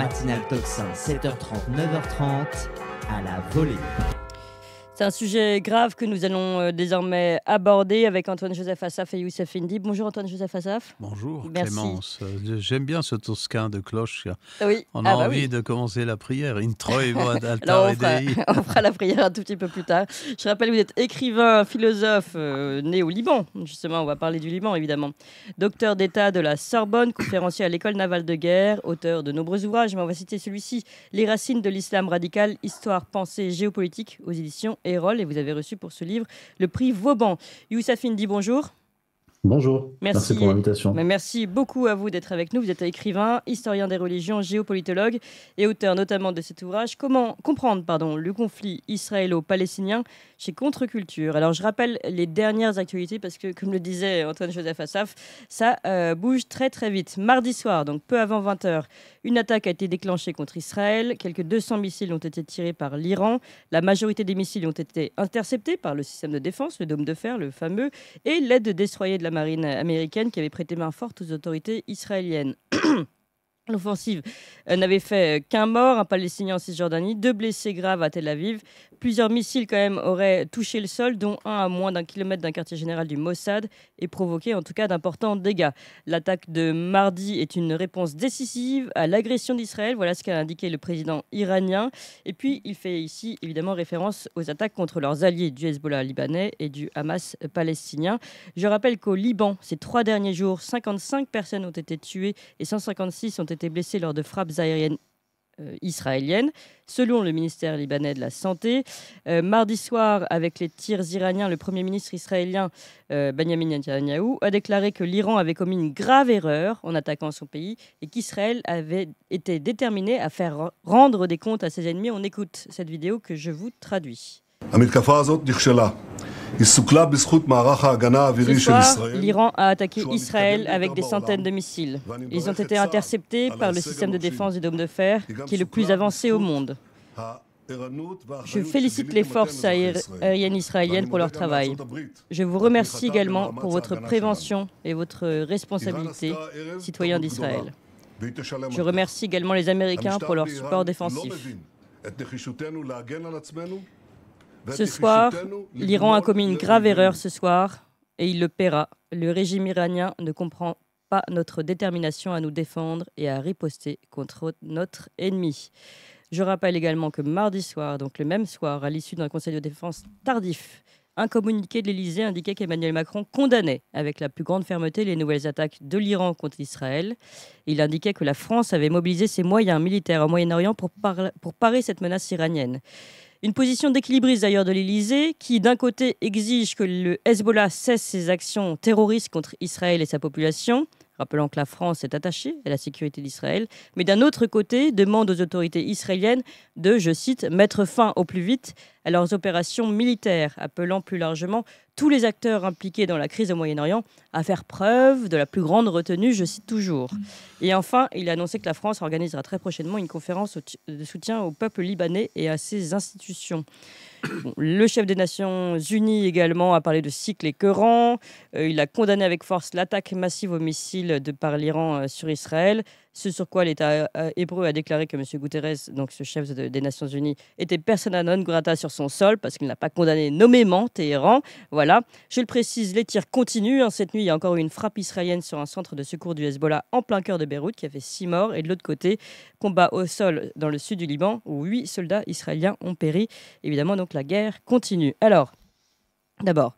Matinal Toxin 7h30, 9h30 à la volée. C'est un sujet grave que nous allons euh, désormais aborder avec Antoine-Joseph Assaf et Youssef Indi. Bonjour Antoine-Joseph Assaf. Bonjour Merci. Clémence. Euh, j'aime bien ce toscan de cloche. Oui. On ah a bah envie de commencer la prière. Intro on, fera, on fera la prière un tout petit peu plus tard. Je rappelle, vous êtes écrivain, philosophe euh, né au Liban. Justement, on va parler du Liban évidemment. Docteur d'État de la Sorbonne, conférencier à l'école navale de guerre, auteur de nombreux ouvrages, mais on va citer celui-ci Les racines de l'islam radical, histoire, pensée, géopolitique aux éditions et vous avez reçu pour ce livre le prix Vauban. Youssafine dit bonjour. Bonjour. Merci, pour l'invitation. Merci beaucoup à vous d'être avec nous. Vous êtes écrivain, historien des religions, géopolitologue et auteur notamment de cet ouvrage Comment comprendre pardon, le conflit israélo-palestinien chez Contre-Culture. Alors je rappelle les dernières actualités parce que, comme le disait Antoine Joseph Assaf, ça euh, bouge très très vite. Mardi soir, donc peu avant 20h, une attaque a été déclenchée contre Israël. Quelques 200 missiles ont été tirés par l'Iran. La majorité des missiles ont été interceptés par le système de défense, le dôme de fer, le fameux, et l'aide de destroyer de la marine américaine qui avait prêté main forte aux autorités israéliennes. L'offensive euh, n'avait fait euh, qu'un mort, un Palestinien en Cisjordanie, deux blessés graves à Tel Aviv, Plusieurs missiles quand même auraient touché le sol, dont un à moins d'un kilomètre d'un quartier général du Mossad et provoqué en tout cas d'importants dégâts. L'attaque de mardi est une réponse décisive à l'agression d'Israël, voilà ce qu'a indiqué le président iranien. Et puis il fait ici évidemment référence aux attaques contre leurs alliés du Hezbollah libanais et du Hamas palestinien. Je rappelle qu'au Liban, ces trois derniers jours, 55 personnes ont été tuées et 156 ont été blessées lors de frappes aériennes euh, israélienne. Selon le ministère libanais de la Santé, euh, mardi soir, avec les tirs iraniens, le Premier ministre israélien euh, Benjamin Netanyahu a déclaré que l'Iran avait commis une grave erreur en attaquant son pays et qu'Israël avait été déterminé à faire rendre des comptes à ses ennemis. On écoute cette vidéo que je vous traduis l'Iran a attaqué Israël avec des centaines de missiles. Ils ont été interceptés par le système de défense du dôme de fer, qui est le plus avancé au monde. Je félicite les forces aériennes israéliennes pour leur travail. Je vous remercie également pour votre prévention et votre responsabilité, citoyens d'Israël. Je remercie également les Américains pour leur support défensif. Ce soir, l'Iran a commis une grave erreur ce soir et il le paiera. Le régime iranien ne comprend pas notre détermination à nous défendre et à riposter contre notre ennemi. Je rappelle également que mardi soir, donc le même soir, à l'issue d'un conseil de défense tardif, un communiqué de l'Elysée indiquait qu'Emmanuel Macron condamnait avec la plus grande fermeté les nouvelles attaques de l'Iran contre Israël. Il indiquait que la France avait mobilisé ses moyens militaires au Moyen-Orient pour parer cette menace iranienne. Une position d'équilibre, d'ailleurs de l'Élysée qui d'un côté exige que le Hezbollah cesse ses actions terroristes contre Israël et sa population, rappelant que la France est attachée à la sécurité d'Israël, mais d'un autre côté demande aux autorités israéliennes de, je cite, mettre fin au plus vite à leurs opérations militaires, appelant plus largement tous les acteurs impliqués dans la crise au Moyen-Orient à faire preuve de la plus grande retenue, je cite toujours. Et enfin, il a annoncé que la France organisera très prochainement une conférence de soutien au peuple libanais et à ses institutions. le chef des Nations Unies également a parlé de cycle et euh, il a condamné avec force l'attaque massive aux missiles de par l'Iran euh, sur Israël ce sur quoi l'État euh, euh, hébreu a déclaré que M. Guterres, donc ce chef des Nations Unies, était persona non grata sur son sol parce qu'il n'a pas condamné nommément Téhéran. Voilà. Je le précise, les tirs continuent. Hein. Cette nuit, il y a encore eu une frappe israélienne sur un centre de secours du Hezbollah en plein cœur de Beyrouth qui a fait six morts. Et de l'autre côté, combat au sol dans le sud du Liban où huit soldats israéliens ont péri. Évidemment, donc la guerre continue. Alors, D'abord,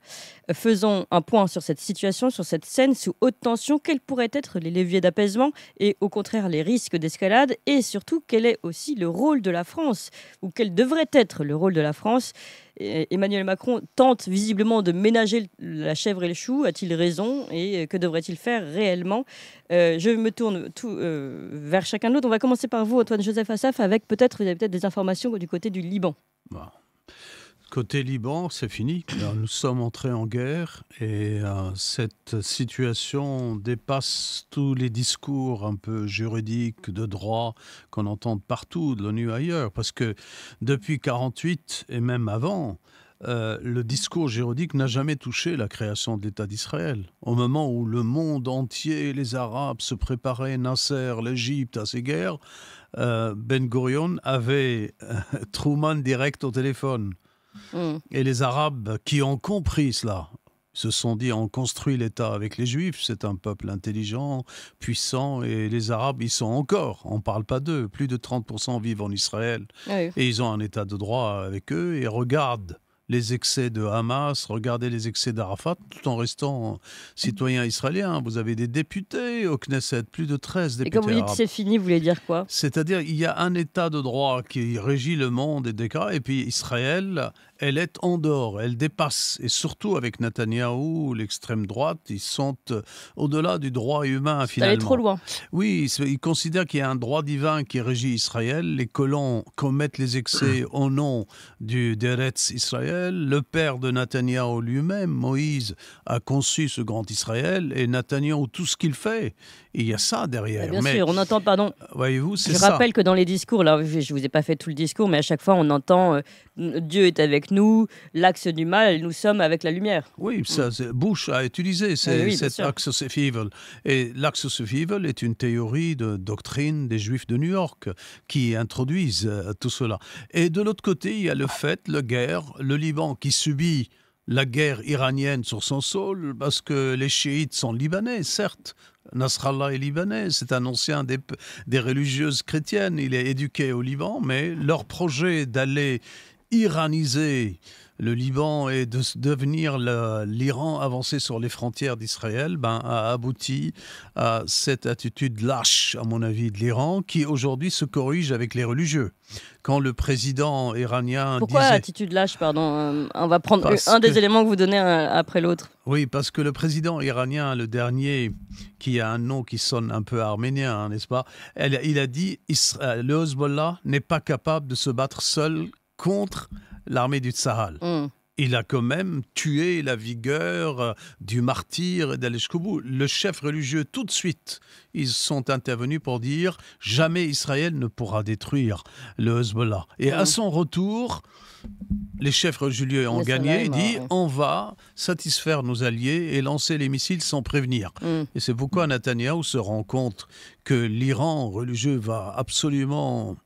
faisons un point sur cette situation, sur cette scène sous haute tension. Quels pourraient être les leviers d'apaisement et au contraire les risques d'escalade Et surtout, quel est aussi le rôle de la France Ou quel devrait être le rôle de la France Emmanuel Macron tente visiblement de ménager la chèvre et le chou. A-t-il raison Et euh, que devrait-il faire réellement euh, Je me tourne euh, vers chacun de On va commencer par vous, Antoine-Joseph Assaf, avec peut-être, peut-être des informations du côté du Liban. Côté Liban, c'est fini. Nous sommes entrés en guerre et euh, cette situation dépasse tous les discours un peu juridiques, de droit qu'on entend partout, de l'ONU ailleurs, parce que depuis 48 et même avant, euh, le discours juridique n'a jamais touché la création de l'État d'Israël. Au moment où le monde entier, les Arabes se préparaient, Nasser, l'Égypte à ces guerres, euh, Ben Gurion avait Truman direct au téléphone. Mm. Et les Arabes qui ont compris cela se sont dit on construit l'État avec les Juifs, c'est un peuple intelligent, puissant, et les Arabes, ils sont encore, on ne parle pas d'eux, plus de 30% vivent en Israël, ah et ils ont un État de droit avec eux, et regardent les excès de Hamas, regardez les excès d'Arafat, tout en restant citoyen israélien. Hein. Vous avez des députés au Knesset, plus de 13 députés. Et quand vous dites c'est fini, vous voulez dire quoi C'est-à-dire il y a un état de droit qui régit le monde et cas et puis Israël, elle est en dehors, elle dépasse, et surtout avec Netanyahou, l'extrême droite, ils sont euh, au-delà du droit humain finalement. Allé trop loin. Oui, ils considèrent qu'il y a un droit divin qui régit Israël, les colons commettent les excès au nom du Derez Israël, le père de Nathanaël lui-même, Moïse, a conçu ce grand Israël et ou tout ce qu'il fait, il y a ça derrière. Bien mais, sûr, on entend, pardon. Voyez-vous, Je rappelle que dans les discours, là, je ne vous ai pas fait tout le discours, mais à chaque fois, on entend euh, Dieu est avec nous, l'axe du mal, nous sommes avec la lumière. Oui, ça, Bush a utilisé eh cet Axis of Evil. Et l'axe of Evil est une théorie de doctrine des Juifs de New York qui introduisent euh, tout cela. Et de l'autre côté, il y a le fait, la guerre, le Liban qui subit la guerre iranienne sur son sol, parce que les chiites sont libanais, certes. Nasrallah est libanais, c'est un ancien des religieuses chrétiennes, il est éduqué au Liban, mais leur projet d'aller iraniser le Liban et de devenir l'Iran avancé sur les frontières d'Israël, ben, a abouti à cette attitude lâche, à mon avis, de l'Iran, qui aujourd'hui se corrige avec les religieux. Quand le président iranien Pourquoi attitude lâche, pardon euh, On va prendre un des éléments que vous donnez euh, après l'autre. Oui, parce que le président iranien, le dernier, qui a un nom qui sonne un peu arménien, hein, n'est-ce pas Il a dit, le Hezbollah n'est pas capable de se battre seul contre l'armée du Tsahal. Mm. Il a quand même tué la vigueur euh, du martyr d'Alechkoubou. Le chef religieux, tout de suite, ils sont intervenus pour dire jamais Israël ne pourra détruire le Hezbollah. Et à mm. son retour, les chefs religieux ont gagné. Il bah, dit on va satisfaire nos alliés et lancer les missiles sans prévenir. Mm. Et c'est pourquoi Netanyahou se rend compte que l'Iran religieux va absolument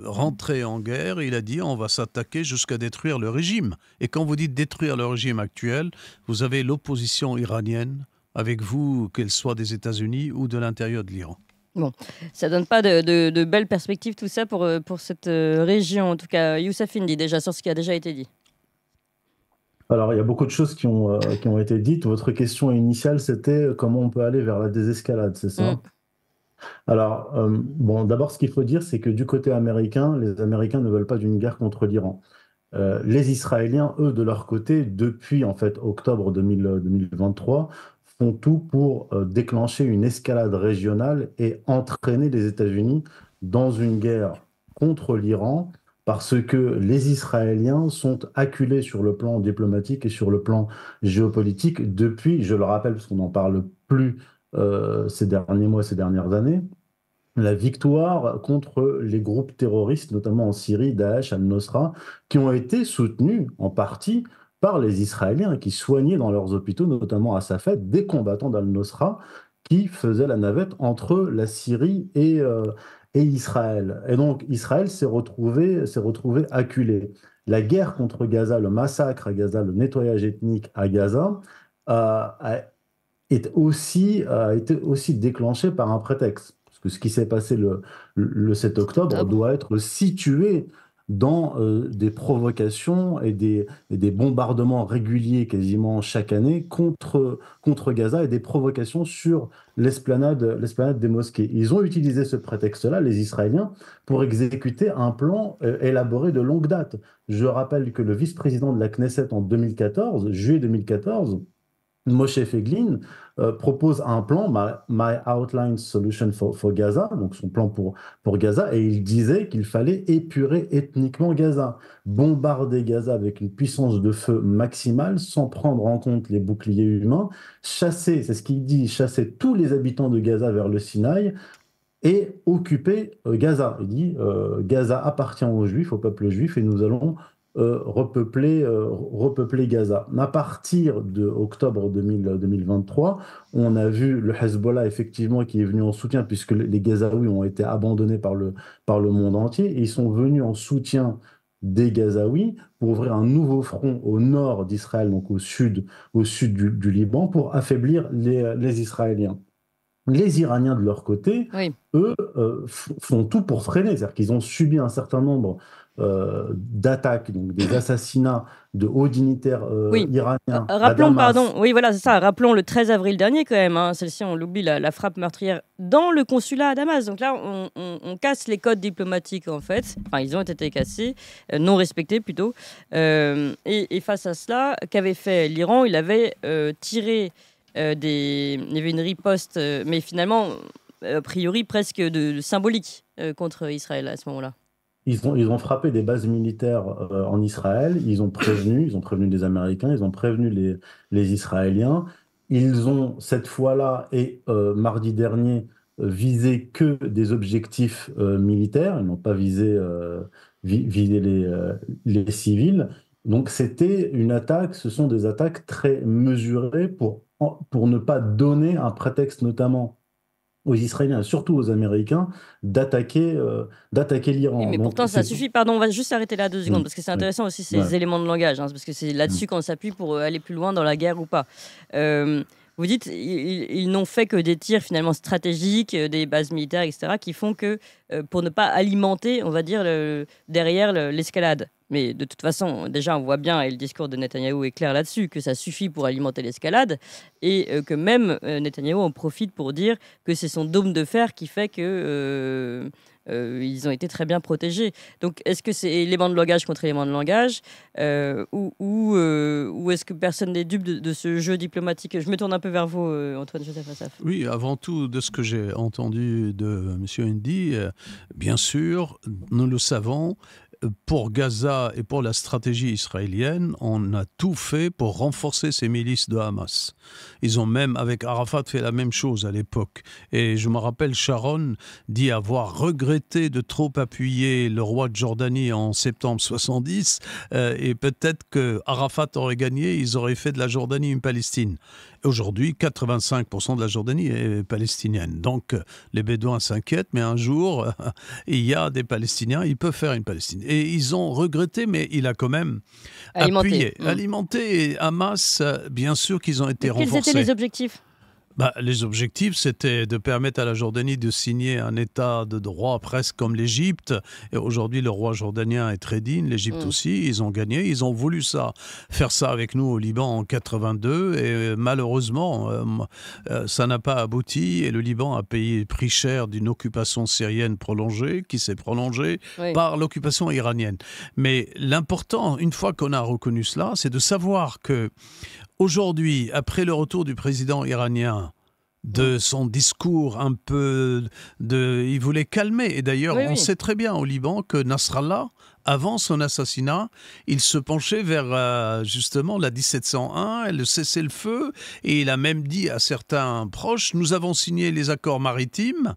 rentré en guerre, il a dit on va s'attaquer jusqu'à détruire le régime. Et quand vous dites détruire le régime actuel, vous avez l'opposition iranienne avec vous, qu'elle soit des États-Unis ou de l'intérieur de l'Iran. Bon, ça donne pas de, belles perspectives tout ça pour, euh, cette euh, région. En tout cas, Youssef Indi, déjà sur ce qui a déjà été dit. Alors, il y a beaucoup de choses qui ont, euh, été dites. Votre question initiale, c'était comment on peut aller vers la désescalade, c'est ça mm. Alors, euh, bon, d'abord, ce qu'il faut dire, c'est que du côté américain, les Américains ne veulent pas d'une guerre contre l'Iran. Euh, les Israéliens, eux, de leur côté, depuis en fait octobre 2023, euh, font tout pour déclencher une escalade régionale et entraîner les États-Unis dans une guerre contre l'Iran parce que les Israéliens sont acculés sur le plan diplomatique et sur le plan géopolitique depuis, je le rappelle, parce qu'on n'en parle plus euh, ces derniers mois, ces dernières années, la victoire contre les groupes terroristes, notamment en Syrie, Daesh, Al-Nosra, qui ont été soutenus en partie par les Israéliens qui soignaient dans leurs hôpitaux, notamment à Safed, des combattants d'Al-Nosra qui faisaient la navette entre la Syrie et, euh, et Israël. Et donc Israël s'est retrouvé, s'est retrouvé acculé. La guerre contre Gaza, le massacre à Gaza, le nettoyage ethnique à Gaza, euh, a est aussi, a euh, été aussi déclenché par un prétexte. Parce que ce qui s'est passé le, le 7 octobre doit être situé dans euh, des provocations et des, des, bombardements réguliers quasiment chaque année contre, contre Gaza et des provocations sur l'esplanade, l'esplanade des mosquées. Ils ont utilisé ce prétexte-là, les Israéliens, pour exécuter un plan euh, élaboré de longue date. Je rappelle que le vice-président de la Knesset en 2014, juillet 2014, Moshe Feglin euh, propose un plan, My, Outline Solution for, Gaza, donc son plan pour, pour Gaza, et il disait qu'il fallait épurer ethniquement Gaza, bombarder Gaza avec une puissance de feu maximale sans prendre en compte les boucliers humains, chasser, c'est ce qu'il dit, chasser tous les habitants de Gaza vers le Sinaï et occuper euh, Gaza. Il dit euh, Gaza appartient aux Juifs, au peuple juif, et nous allons euh, euh, repeupler, Gaza. À partir de octobre 2023, euh, on a vu le Hezbollah effectivement qui est venu en soutien puisque les Gazaouis ont été abandonnés par le, par le monde entier et ils sont venus en soutien des Gazaouis pour ouvrir un nouveau front au nord d'Israël, donc au sud, au sud du, Liban, pour affaiblir les, Israéliens. Les Iraniens, de leur côté, eux, font tout pour freiner. C'est-à-dire qu'ils ont subi un certain nombre euh, d'attaques, donc des assassinats de hauts dignitaires euh, iraniens. Rappelons, pardon, oui, voilà, c'est ça. Rappelons le 13 avril dernier, quand même. Hein, celle-ci, on l'oublie, la, frappe meurtrière dans le consulat à Damas. Donc là, on, casse les codes diplomatiques, en fait. Enfin, ils ont été cassés, euh, non respectés plutôt. Et, face à cela, qu'avait fait l'Iran Il avait tiré des. Il y avait une riposte, mais finalement, a priori, presque de symbolique contre Israël à ce moment-là. Ils ont, ils ont frappé des bases militaires euh, en Israël, ils ont prévenu, ils ont prévenu les Américains, ils ont prévenu les, les Israéliens. Ils ont cette fois-là et euh, mardi dernier visé que des objectifs euh, militaires, ils n'ont pas visé, les, les civils. Donc c'était une attaque, ce sont des attaques très mesurées pour, pour ne pas donner un prétexte notamment aux Israéliens, surtout aux Américains, d'attaquer euh, d'attaquer l'Iran. Mais pourtant, ça suffit. Pardon, on va juste s'arrêter là deux mm. secondes, parce que c'est intéressant aussi ces éléments de langage, hein, parce que c'est là-dessus mm. qu'on s'appuie pour euh, aller plus loin dans la guerre ou pas. Euh, vous dites, ils, n'ont fait que des tirs finalement stratégiques, euh, des bases militaires, etc., qui font que, euh, pour ne pas alimenter, on va dire, derrière l'escalade. Mais de toute façon, déjà, on voit bien, et le discours de Netanyahou est clair là-dessus, que ça suffit pour alimenter l'escalade, et euh, que même Netanyahou en profite pour dire que c'est son dôme de fer qui fait que... Euh, ils ont été très bien protégés. Donc, est-ce que c'est élément de langage contre élément de langage euh, ou, euh, ou, est-ce que personne n'est dupe de, ce jeu diplomatique Je me tourne un peu vers vous, Antoine-Joseph Assaf. Oui, avant tout, de ce que j'ai entendu de M. Indy, bien sûr, nous le savons, pour Gaza et pour la stratégie israélienne, on a tout fait pour renforcer ces milices de Hamas. Ils ont même, avec Arafat, fait la même chose à l'époque. Et je me rappelle, Sharon dit avoir regretté de trop appuyer le roi de Jordanie en septembre 70, euh, et peut-être que Arafat aurait gagné, ils auraient fait de la Jordanie une Palestine aujourd'hui, 85% de la Jordanie est palestinienne. Donc, euh, les Bédouins s'inquiètent, mais un jour, euh, il y a des Palestiniens, ils peuvent faire une Palestine. Et ils ont regretté, mais il a quand même alimenté. appuyé, mm. alimenté. Hamas, euh, bien sûr qu'ils ont été renforcés. Quels étaient les objectifs bah, les objectifs, c'était de permettre à la Jordanie de signer un État de droit presque comme l'Égypte. Et aujourd'hui, le roi jordanien est très digne, l'Égypte mm. aussi. Ils ont gagné, ils ont voulu ça, faire ça avec nous au Liban en 82. Et euh, malheureusement, euh, euh, ça n'a pas abouti. Et le Liban a payé prix cher d'une occupation syrienne prolongée, qui s'est prolongée par l'occupation iranienne. Mais l'important, une fois qu'on a reconnu cela, c'est de savoir que Aujourd'hui, après le retour du président iranien, de son discours un peu de... Il voulait calmer. Et d'ailleurs, on sait très bien au Liban que Nasrallah, avant son assassinat, il se penchait vers euh, justement la 1701 elle cessait le feu Et il a même dit à certains proches, nous avons signé les accords maritimes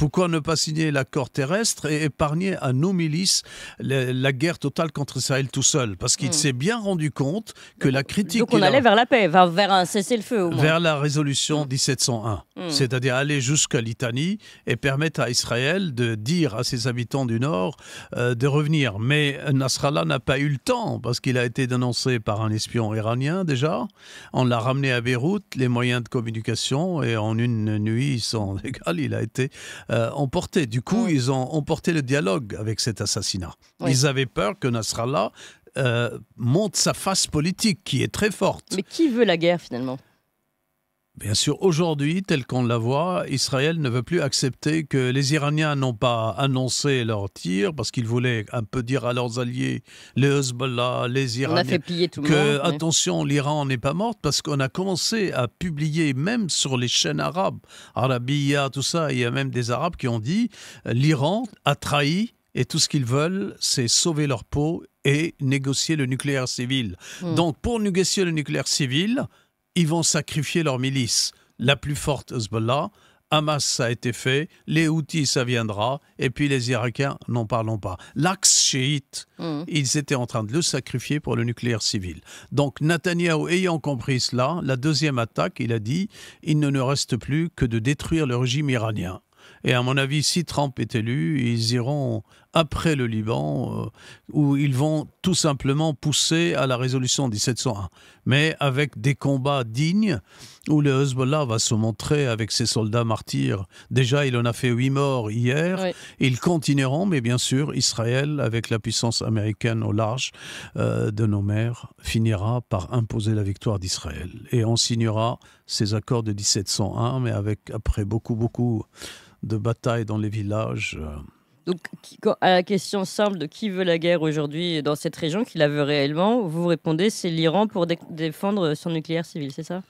pourquoi ne pas signer l'accord terrestre et épargner à nos milices la, guerre totale contre Israël tout seul Parce qu'il hmm. s'est bien rendu compte que la critique. Donc on allait vers la paix, vers, un cessez-le-feu Vers la résolution 1701, hmm. hmm. c'est-à-dire aller jusqu'à l'Itanie et permettre à Israël de dire à ses habitants du Nord euh, de revenir. Mais Nasrallah n'a pas eu le temps parce qu'il a été dénoncé par un espion iranien déjà. On l'a ramené à Beyrouth, les moyens de communication, et en une nuit, sans égal, il a été euh, du coup, ils ont emporté le dialogue avec cet assassinat. Ils avaient peur que Nasrallah euh, monte sa face politique qui est très forte. Mais qui veut la guerre finalement Bien sûr, aujourd'hui, tel qu'on la voit, Israël ne veut plus accepter que les Iraniens n'ont pas annoncé leur tir parce qu'ils voulaient un peu dire à leurs alliés, les Hezbollah, les Iraniens, que attention, l'Iran n'est pas morte parce qu'on a commencé à publier même sur les chaînes arabes, Arabiya, tout ça, il y a même des Arabes qui ont dit euh, l'Iran a trahi et tout ce qu'ils veulent, c'est sauver leur peau et négocier le nucléaire civil. Hmm. Donc, pour négocier le nucléaire civil, ils vont sacrifier leur milice, la plus forte Hezbollah, Hamas, ça a été fait, les Houthis, ça viendra, et puis les Irakiens, n'en parlons pas. L'axe chiite, mm. ils étaient en train de le sacrifier pour le nucléaire civil. Donc Netanyahu, ayant compris cela, la deuxième attaque, il a dit, il ne nous reste plus que de détruire le régime iranien. Et à mon avis, si Trump est élu, ils iront après le Liban, euh, où ils vont tout simplement pousser à la résolution 1701, mais avec des combats dignes, où le Hezbollah va se montrer avec ses soldats martyrs. Déjà, il en a fait huit morts hier. Ils continueront, mais bien sûr, Israël, avec la puissance américaine au large euh, de nos mers, finira par imposer la victoire d'Israël. Et on signera ces accords de 1701, mais avec après beaucoup, beaucoup de bataille dans les villages. Euh. Donc, à la question simple de qui veut la guerre aujourd'hui dans cette région, qui la veut réellement, vous répondez c'est l'Iran pour défendre son nucléaire civil, c'est ça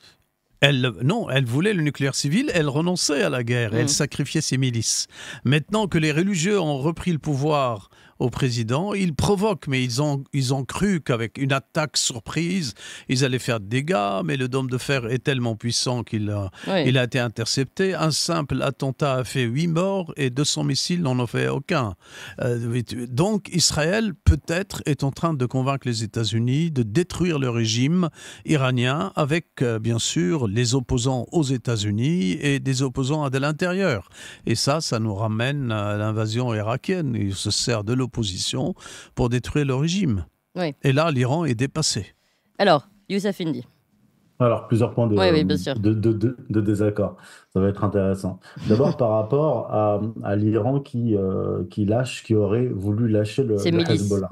elle, non, elle voulait le nucléaire civil, elle renonçait à la guerre, elle mmh. sacrifiait ses milices. Maintenant que les religieux ont repris le pouvoir au président. Ils provoquent, mais ils ont, ils ont cru qu'avec une attaque surprise, ils allaient faire des dégâts. Mais le dôme de fer est tellement puissant qu'il a, il a été intercepté. Un simple attentat a fait huit morts et 200 missiles n'en ont fait aucun. Euh, donc Israël, peut-être, est en train de convaincre les États-Unis de détruire le régime iranien avec, euh, bien sûr, les opposants aux États-Unis et des opposants à de l'intérieur. Et ça, ça nous ramène à l'invasion irakienne. Il se sert de l'opposition position pour détruire le régime. Et là, l'Iran est dépassé. Alors, Youssef Indy. Alors, plusieurs points de, de, de, désaccord. Ça va être intéressant. D'abord, par rapport à, l'Iran qui, euh, qui lâche, qui aurait voulu lâcher le, Hezbollah.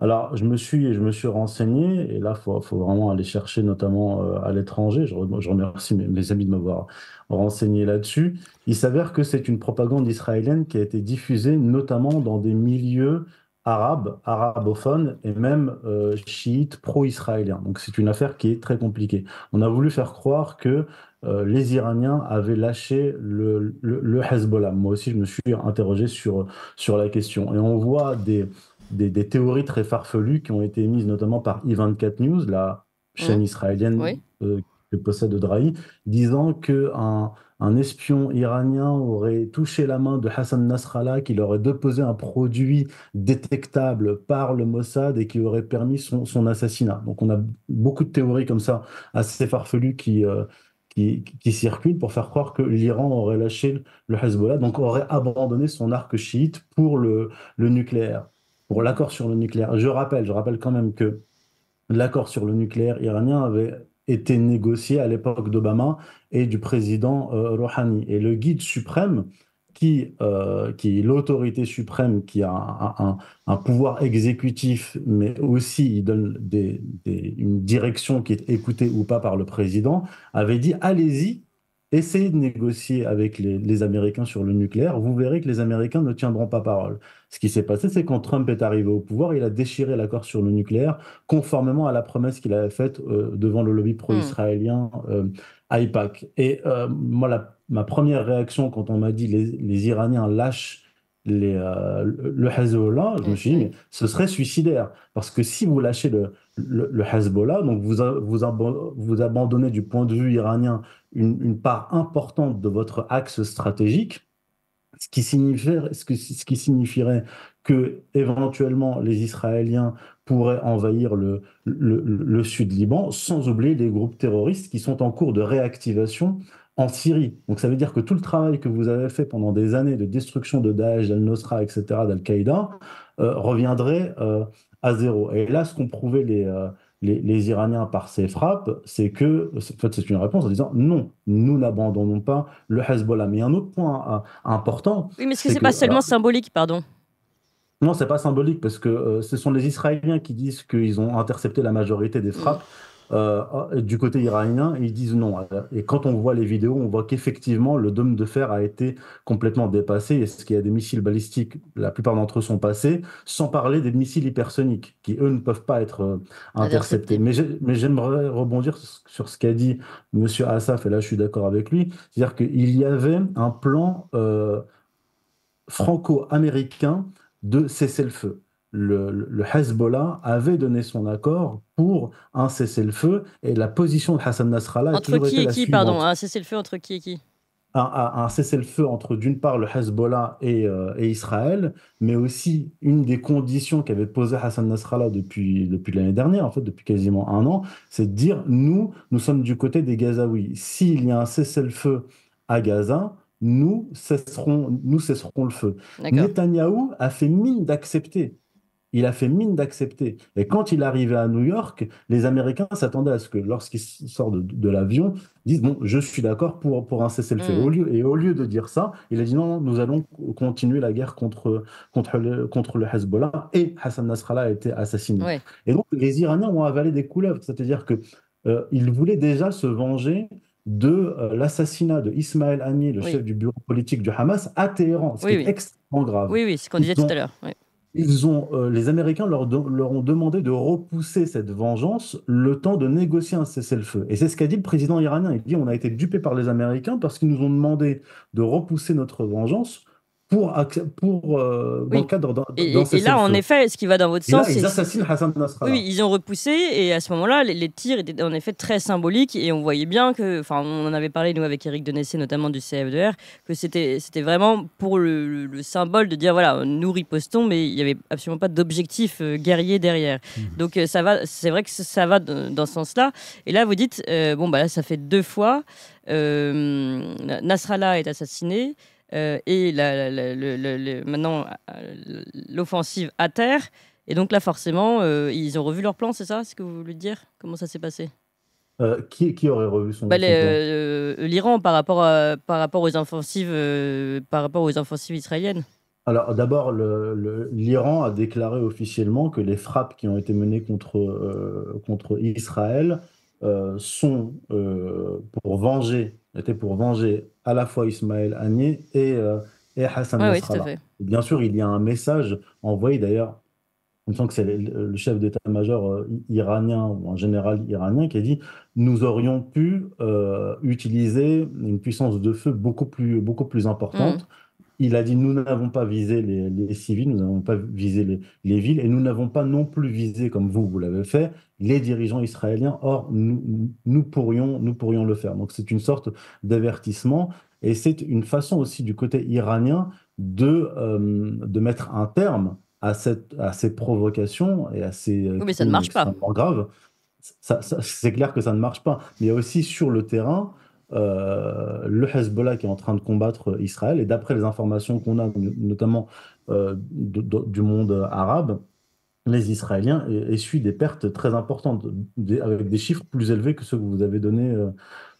Alors, je me, suis, je me suis renseigné, et là, il faut, vraiment aller chercher, notamment euh, à l'étranger. Je, remercie mes amis de m'avoir renseigné là-dessus. Il s'avère que c'est une propagande israélienne qui a été diffusée, notamment dans des milieux arabes, arabophones et même euh, chiites pro-israéliens. Donc c'est une affaire qui est très compliquée. On a voulu faire croire que euh, les Iraniens avaient lâché le, Hezbollah. Moi aussi, je me suis interrogé sur, sur la question. Et on voit des, des, théories très farfelues qui ont été émises notamment par I24 News, la mmh. chaîne israélienne euh, qui possède Drahi, disant que un, un espion iranien aurait touché la main de Hassan Nasrallah, qui aurait déposé un produit détectable par le Mossad et qui aurait permis son, assassinat. Donc on a beaucoup de théories comme ça assez farfelues euh, qui, circulent pour faire croire que l'Iran aurait lâché le Hezbollah, donc aurait abandonné son arc chiite pour le, le nucléaire, pour l'accord sur le nucléaire. Je rappelle, je rappelle quand même que l'accord sur le nucléaire iranien avait été négocié à l'époque d'Obama et du président euh, Rouhani. Et le guide suprême, qui, euh, qui l'autorité suprême, qui a un, pouvoir exécutif, mais aussi il donne des, une direction qui est écoutée ou pas par le président, avait dit allez-y essayez de négocier avec les, Américains sur le nucléaire, vous verrez que les Américains ne tiendront pas parole. Ce qui s'est passé, c'est quand Trump est arrivé au pouvoir, il a déchiré l'accord sur le nucléaire, conformément à la promesse qu'il avait faite euh, devant le lobby pro-israélien euh, AIPAC. Et euh, moi, ma première réaction quand on m'a dit les, Iraniens lâchent le Hezbollah, je me mm, suis dit, mm. mais ce serait suicidaire, parce que si vous lâchez le, le, Hezbollah. Donc vous, vous, abandonnez du point de vue iranien une, part importante de votre axe stratégique, ce qui signifierait, ce, que, éventuellement les Israéliens pourraient envahir le, le, Sud-Liban, sans oublier les groupes terroristes qui sont en cours de réactivation en Syrie. Donc ça veut dire que tout le travail que vous avez fait pendant des années de destruction de Daesh, dal nusra etc., d'Al-Qaïda, euh, reviendrait euh, à zéro. Et là, ce qu'ont prouvé les, euh, Iraniens par ces frappes, c'est que, en fait, c'est une réponse en disant non, nous n'abandonnons pas le Hezbollah. Mais un autre point euh, important. Oui, mais ce n'est pas seulement symbolique, pardon non, ce n'est pas symbolique parce que euh, ce sont les Israéliens qui disent qu'ils ont intercepté la majorité des frappes. Euh, euh, du côté iranien ils disent non. Et quand on voit les vidéos, on voit qu'effectivement le dôme de fer a été complètement dépassé. Est-ce qu'il y a des missiles balistiques La plupart d'entre eux sont passés, sans parler des missiles hypersoniques qui eux ne peuvent pas être euh, interceptés. Mais j'aimerais rebondir sur ce qu'a dit M. Assaf et là je suis d'accord avec lui, c'est-à-dire qu'il y avait un plan franco-américain de cesser le feu le, Hezbollah avait donné son accord pour un cessez-le-feu et la position de Hassan Nasrallah. a toujours qui été qui, pardon Un cessez-le-feu entre qui et qui un, cessez-le-feu entre d'une part le Hezbollah euh, et, Israël, mais aussi une des conditions qu'avait posé Hassan Nasrallah depuis, depuis l'année dernière, en fait depuis quasiment un an, c'est de dire nous, nous sommes du côté des Gazaouis. S'il y a un cessez-le-feu à Gaza, nous cesserons, nous cesserons le feu. Netanyahu a fait mine d'accepter il a fait mine d'accepter. Et quand il arrivait à New York, les Américains s'attendaient à ce que, lorsqu'il sort de, de l'avion, disent bon, je suis d'accord pour, pour un cessez-le-feu. Mm. et au lieu de dire ça, il a dit non, nous allons continuer la guerre contre, contre, le, contre le Hezbollah. Et Hassan Nasrallah a été assassiné. Et donc, les Iraniens ont avalé des couleuvres, c'est-à-dire que euh, voulaient déjà se venger de euh, l'assassinat de Ismaël le chef du bureau politique du Hamas, à Téhéran, ce qui est extrêmement grave. Oui, oui, ce qu'on disait tout à l'heure. Oui. Ils ont, euh, les Américains leur, ont demandé de repousser cette vengeance le temps de négocier un cessez-le-feu. Et c'est ce qu'a dit le président iranien. Il dit on a été dupé par les Américains parce qu'ils nous ont demandé de repousser notre vengeance pour, pour euh, dans le cadre et, là, en effet, ce qui va dans votre sens, ils Hassan Nasrallah. Oui, ils ont repoussé et à ce moment-là, les, tirs étaient en effet très symboliques et on voyait bien que, enfin, on en avait parlé nous avec Eric Denessé notamment du CF2R, que c'était c'était vraiment pour le, symbole de dire voilà, nous ripostons, mais il n'y avait absolument pas d'objectif euh, guerrier derrière. Mhm. Donc euh, ça va, c'est vrai que ça va dans ce sens-là. Et là, vous dites bon bah là, ça fait deux fois. Nasrallah est assassiné euh, et la, maintenant euh, l'offensive à terre. Et donc là, forcément, euh, ils ont revu leur plan, c'est ça ce que vous voulez dire Comment ça s'est passé qui, qui, aurait revu son, bah, plan L'Iran par, rapport par rapport aux offensives, par rapport aux offensives israéliennes. Alors d'abord, l'Iran a déclaré officiellement que les frappes qui ont été menées contre, contre Israël sont pour venger était pour venger à la fois Ismaël Agni euh, et, Hassan Nasrallah. bien sûr, il y a un message envoyé d'ailleurs. On sent que c'est le, chef d'état-major euh, iranien ou un général iranien qui a dit nous aurions pu euh, utiliser une puissance de feu beaucoup plus, beaucoup plus importante. Mm il a dit nous n'avons pas visé les, civils, nous n'avons pas visé les, villes, et nous n'avons pas non plus visé, comme vous, vous l'avez fait, les dirigeants israéliens. Or, nous, pourrions, nous pourrions le faire. Donc c'est une sorte d'avertissement, et c'est une façon aussi du côté iranien de, euh, de mettre un terme à, cette, à ces provocations et à ces... Oui, mais ça ne marche pas. Grave. c'est clair que ça ne marche pas. Mais il y a aussi sur le terrain euh, le Hezbollah qui est en train de combattre euh, Israël. Et d'après les informations qu'on a, notamment euh, du monde arabe, les Israéliens e-, essuient des pertes très importantes, avec des chiffres plus élevés que ceux que vous avez donnés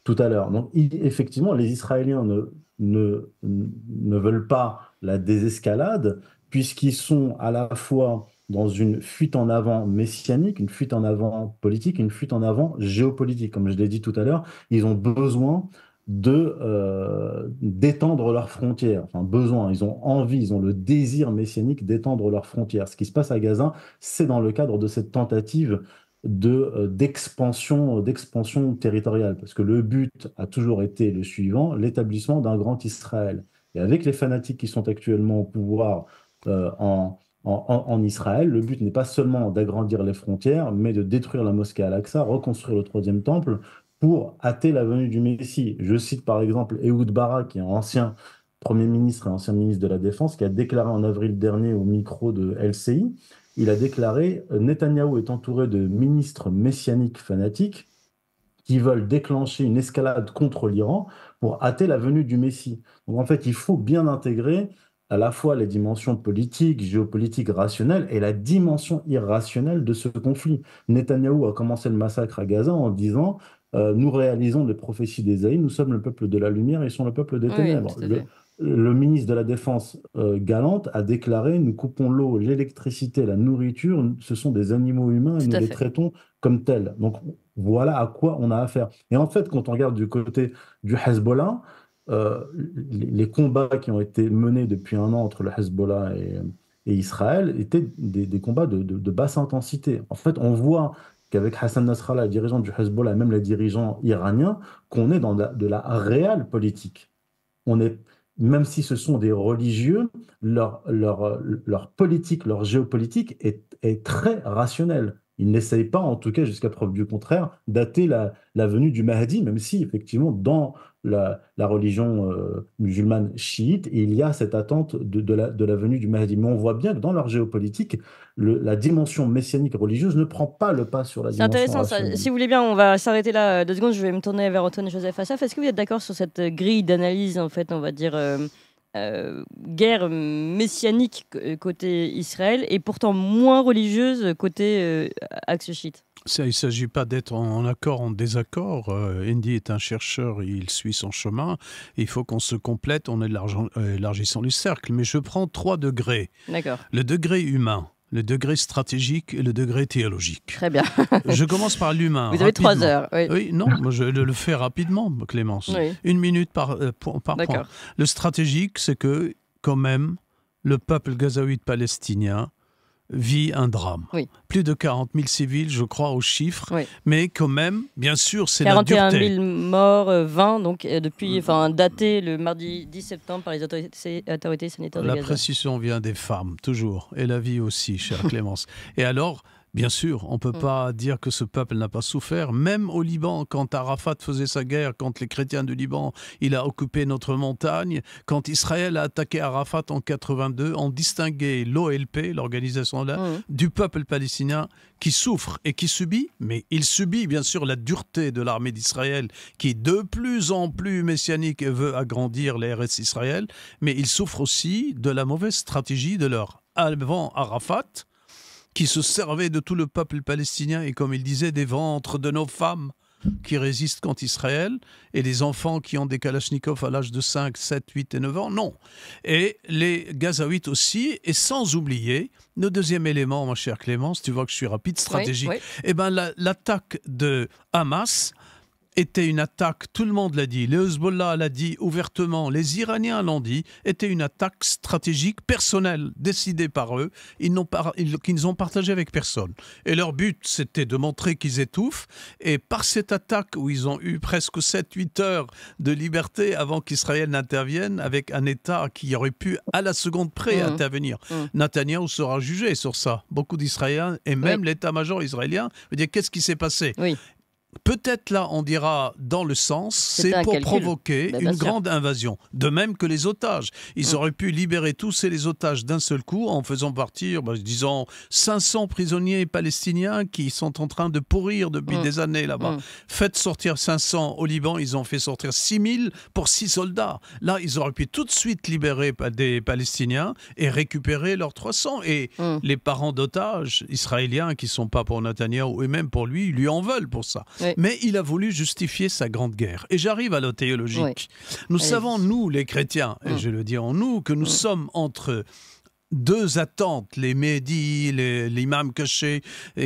tout à l'heure. Donc, effectivement, les Israéliens ne, ne, ne veulent pas la désescalade, puisqu'ils sont à la fois dans une fuite en avant messianique, une fuite en avant politique, une fuite en avant géopolitique. Comme je l'ai dit tout à l'heure, ils ont besoin de euh, d'étendre leurs frontières, enfin besoin, ils ont envie, ils ont le désir messianique d'étendre leurs frontières. Ce qui se passe à Gaza, c'est dans le cadre de cette tentative de euh, d'expansion euh, d'expansion territoriale, parce que le but a toujours été le suivant, l'établissement d'un grand Israël. Et avec les fanatiques qui sont actuellement au pouvoir euh, en en, Israël, le but n'est pas seulement d'agrandir les frontières, mais de détruire la mosquée Al-Aqsa, reconstruire le troisième temple pour hâter la venue du Messie. Je cite par exemple Ehud Barak, qui est un ancien Premier ministre et ancien ministre de la Défense, qui a déclaré en avril dernier au micro de LCI, il a déclaré euh, Netanyahou est entouré de ministres messianiques fanatiques qui veulent déclencher une escalade contre l'Iran pour hâter la venue du Messie. Donc en fait, il faut bien intégrer à la fois les dimensions politiques, géopolitiques, rationnelles et la dimension irrationnelle de ce conflit. Netanyahou a commencé le massacre à Gaza en disant euh, Nous réalisons les prophéties des d'Ésaïe, nous sommes le peuple de la lumière, ils sont le peuple des ténèbres. le, ministre de la Défense euh, Galante a déclaré Nous coupons l'eau, l'électricité, la nourriture, ce sont des animaux humains et nous les traitons comme tels. Donc voilà à quoi on a affaire. Et en fait, quand on regarde du côté du Hezbollah, euh, les combats qui ont été menés depuis un an entre le Hezbollah et, Israël étaient des, combats de, basse intensité. En fait, on voit qu'avec Hassan Nasrallah, le dirigeant du Hezbollah, et même la dirigeants iranien, qu'on est dans de la, réelle politique. On est, même si ce sont des religieux, leur, politique, leur géopolitique est très rationnelle. Ils n'essaye pas, en tout cas jusqu'à preuve du contraire, dater la, venue du Mahdi, même si effectivement dans la, religion euh, musulmane chiite, il y a cette attente de, la, de, la, venue du Mahdi. Mais on voit bien que dans leur géopolitique, la dimension messianique religieuse ne prend pas le pas sur la dimension intéressant ça. Si vous voulez bien, on va s'arrêter là euh, deux secondes. Je vais me tourner vers Antoine Joseph Assaf. Est-ce que vous êtes d'accord sur cette grille d'analyse, en fait, on va dire... Euh, euh, guerre messianique euh, côté Israël et pourtant moins religieuse côté euh, ça, il ne s'agit pas d'être en accord, en désaccord. Euh, Andy est un chercheur, il suit son chemin. Il faut qu'on se complète en élargissant, élargissant le cercle. Mais je prends trois degrés. D'accord. Le degré humain, le degré stratégique et le degré théologique. Très bien. je commence par l'humain. Vous avez trois heures. Oui, oui non, je le fais rapidement, Clémence. Une minute par, euh, point. par point. Le stratégique, c'est que, quand même, le peuple gazaouite palestinien vit un drame. Plus de 40 000 civils, je crois au chiffres, mais quand même, bien sûr, c'est la dureté. 41 000 morts, 20 euh, donc euh, depuis, mm. enfin daté le mardi 10 septembre par les autorités, sanitaires. La de précision vient des femmes toujours et la vie aussi, chère Clémence. Et alors, Bien sûr, on ne peut mm. pas dire que ce peuple n'a pas souffert. Même au Liban, quand Arafat faisait sa guerre quand les chrétiens du Liban, il a occupé notre montagne. Quand Israël a attaqué Arafat en 82, on distinguait l'OLP, l'organisation là, mm. du peuple palestinien qui souffre et qui subit. Mais il subit bien sûr la dureté de l'armée d'Israël qui de plus en plus messianique veut agrandir les RS Israël. Mais il souffre aussi de la mauvaise stratégie de leur avant Arafat qui se servait de tout le peuple palestinien et, comme il disait, des ventres de nos femmes qui résistent contre Israël et des enfants qui ont des kalachnikovs à l'âge de 5, 7, 8 et 9 ans, non. Et les Gazaouites aussi, et sans oublier, le deuxième élément, ma chère Clémence, tu vois que je suis rapide, stratégique, et eh ben l'attaque de Hamas était une attaque, tout le monde l'a dit, le Hezbollah l'a dit ouvertement, les Iraniens l'ont dit, était une attaque stratégique personnelle, décidée par eux, ils n'ont par... qu'ils ont partagé avec personne. Et leur but, c'était de montrer qu'ils étouffent, et par cette attaque où ils ont eu presque 7-8 heures de liberté avant qu'Israël n'intervienne, avec un État qui aurait pu à la seconde près mmh. intervenir, mmh. sera jugé sur ça. Beaucoup d'Israéliens, et même l'État-major israélien, veut dire qu'est-ce qui s'est passé peut-être là, on dira dans le sens, c'est pour provoquer ben, une grande invasion. De même que les otages. Ils mm. auraient pu libérer tous les otages d'un seul coup en faisant partir, ben, disons, 500 prisonniers palestiniens qui sont en train de pourrir depuis mm. des années là-bas. Mm. Faites sortir 500 au Liban, ils ont fait sortir 6000 pour 6 soldats. Là, ils auraient pu tout de suite libérer des Palestiniens et récupérer leurs 300. Et les parents d'otages israéliens qui sont pas pour Netanyahu et même pour lui, ils lui en veulent pour ça mais il a voulu justifier sa grande guerre. Et j'arrive à la théologique. Nous savons, nous, les chrétiens, et mm. je le dis en nous, que nous mm. sommes entre deux attentes, les médis, l'imam Caché,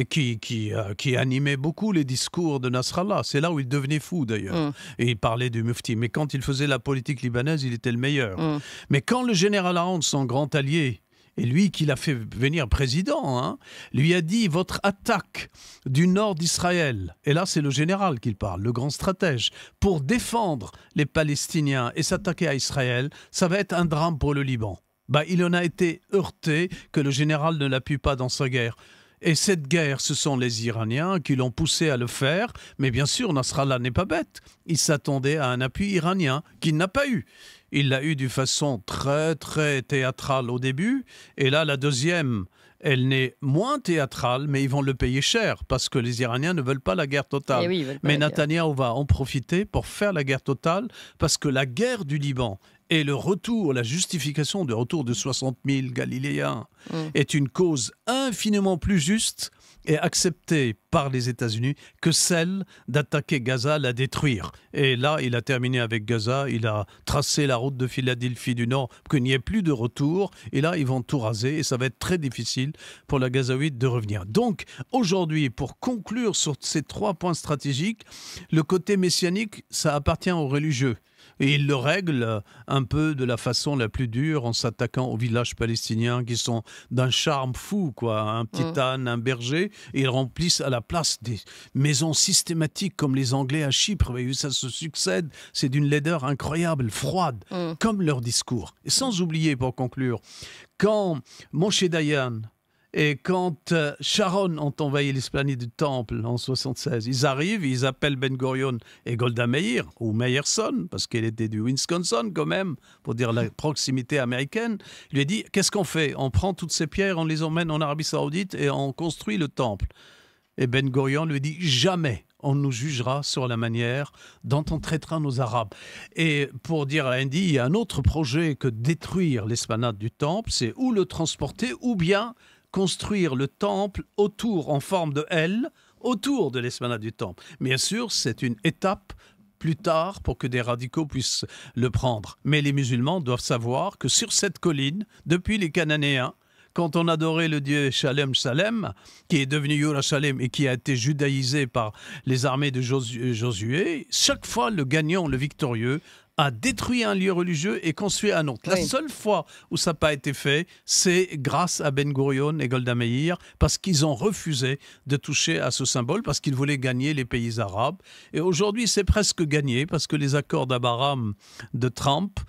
qui, qui, euh, animait beaucoup les discours de Nasrallah. C'est là où il devenait fou d'ailleurs. Mm. Et il parlait du mufti. Mais quand il faisait la politique libanaise, il était le meilleur. Mais quand le général Hans, son grand allié, et lui qui l'a fait venir président, hein, lui a dit votre attaque du nord d'Israël, et là c'est le général qu'il parle, le grand stratège, pour défendre les Palestiniens et s'attaquer à Israël, ça va être un drame pour le Liban. Bah, il en a été heurté que le général ne l'appuie pas dans sa guerre. Et cette guerre, ce sont les Iraniens qui l'ont poussé à le faire, mais bien sûr, Nasrallah n'est pas bête. Il s'attendait à un appui iranien qu'il n'a pas eu il l'a eu de façon très, très théâtrale au début. Et là, la deuxième, elle n'est moins théâtrale, mais ils vont le payer cher parce que les Iraniens ne veulent pas la guerre totale. Eh mais Netanyahu va en profiter pour faire la guerre totale parce que la guerre du Liban et le retour, la justification du retour de 60 000 Galiléens mm. est une cause infiniment plus juste est acceptée par les États-Unis que celle d'attaquer Gaza, la détruire. Et là, il a terminé avec Gaza, il a tracé la route de Philadelphie du Nord, pour qu'il n'y ait plus de retour. Et là, ils vont tout raser et ça va être très difficile pour la Gazaouite de revenir. Donc, aujourd'hui, pour conclure sur ces trois points stratégiques, le côté messianique, ça appartient aux religieux. Et il le règle un peu de la façon la plus dure en s'attaquant aux villages palestiniens qui sont d'un charme fou, quoi. Un petit mm. âne, un berger, ils remplissent à la place des maisons systématiques comme les Anglais à Chypre. ça se succède. C'est d'une laideur incroyable, froide, mm. comme leur discours. Et sans oublier, pour conclure, quand Moshe Dayan, et quand euh, Sharon ont envahi l'Esplanade du Temple en 76, ils arrivent, ils appellent Ben Gurion et Golda Meir, ou Meyerson, parce qu'elle était du Wisconsin quand même, pour dire la proximité américaine. Il lui dit, qu'est-ce qu'on fait On prend toutes ces pierres, on les emmène en Arabie saoudite et on construit le temple. Et Ben Gurion lui dit, jamais on nous jugera sur la manière dont on traitera nos Arabes. Et pour dire à Andy, il y a un autre projet que détruire l'esplanade du temple, c'est ou le transporter ou bien construire le temple autour, en forme de L, autour de l'esplanade du temple. Bien sûr, c'est une étape plus tard pour que des radicaux puissent le prendre. Mais les musulmans doivent savoir que sur cette colline, depuis les Cananéens, quand on adorait le dieu Shalem Salem, qui est devenu Shalem et qui a été judaïsé par les armées de Josué, chaque fois le gagnant, le victorieux, a détruit un lieu religieux et construit un autre. La seule fois où ça n'a pas été fait, c'est grâce à Ben Gurion et Golda Meir, parce qu'ils ont refusé de toucher à ce symbole, parce qu'ils voulaient gagner les pays arabes. Et aujourd'hui, c'est presque gagné, parce que les accords d'Abaram de Trump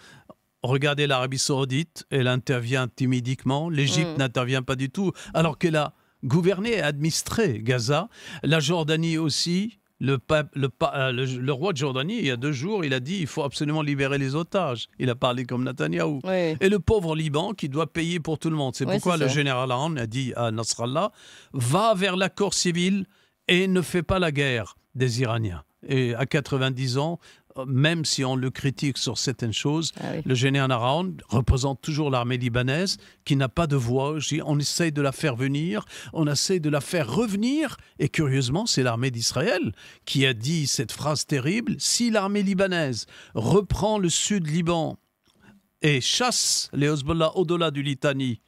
regardez l'Arabie saoudite, elle intervient timidiquement, l'Égypte mm. n'intervient pas du tout, alors qu'elle a gouverné et administré Gaza, la Jordanie aussi, euh, le, roi de Jordanie, il y a deux jours, il a dit il faut absolument libérer les otages. Il a parlé comme Netanyahou. Et le pauvre Liban qui doit payer pour tout le monde. C'est pourquoi le général Han a dit à Nasrallah va vers l'accord civil et ne fais pas la guerre des Iraniens. Et à 90 ans, même si on le critique sur certaines choses, ah le général Araoun représente toujours l'armée libanaise qui n'a pas de voix. On essaye de la faire venir, on essaie de la faire revenir. Et curieusement, c'est l'armée d'Israël qui a dit cette phrase terrible. Si l'armée libanaise reprend le sud Liban et chasse les Hezbollah au-delà du Litanie,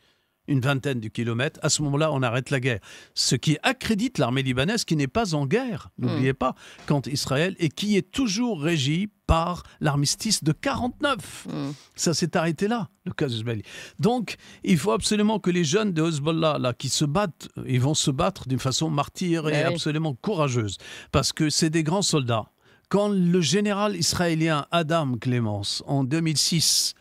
une vingtaine de kilomètres. À ce moment-là, on arrête la guerre. Ce qui accrédite l'armée libanaise qui n'est pas en guerre, n'oubliez mm. pas, quand Israël et qui est toujours régie par l'armistice de 49. Mm. Ça s'est arrêté là, le cas Belli. Donc, il faut absolument que les jeunes de Hezbollah, là, qui se battent, ils vont se battre d'une façon martyre ben et absolument courageuse, parce que c'est des grands soldats. Quand le général israélien Adam Clémence, en 2006,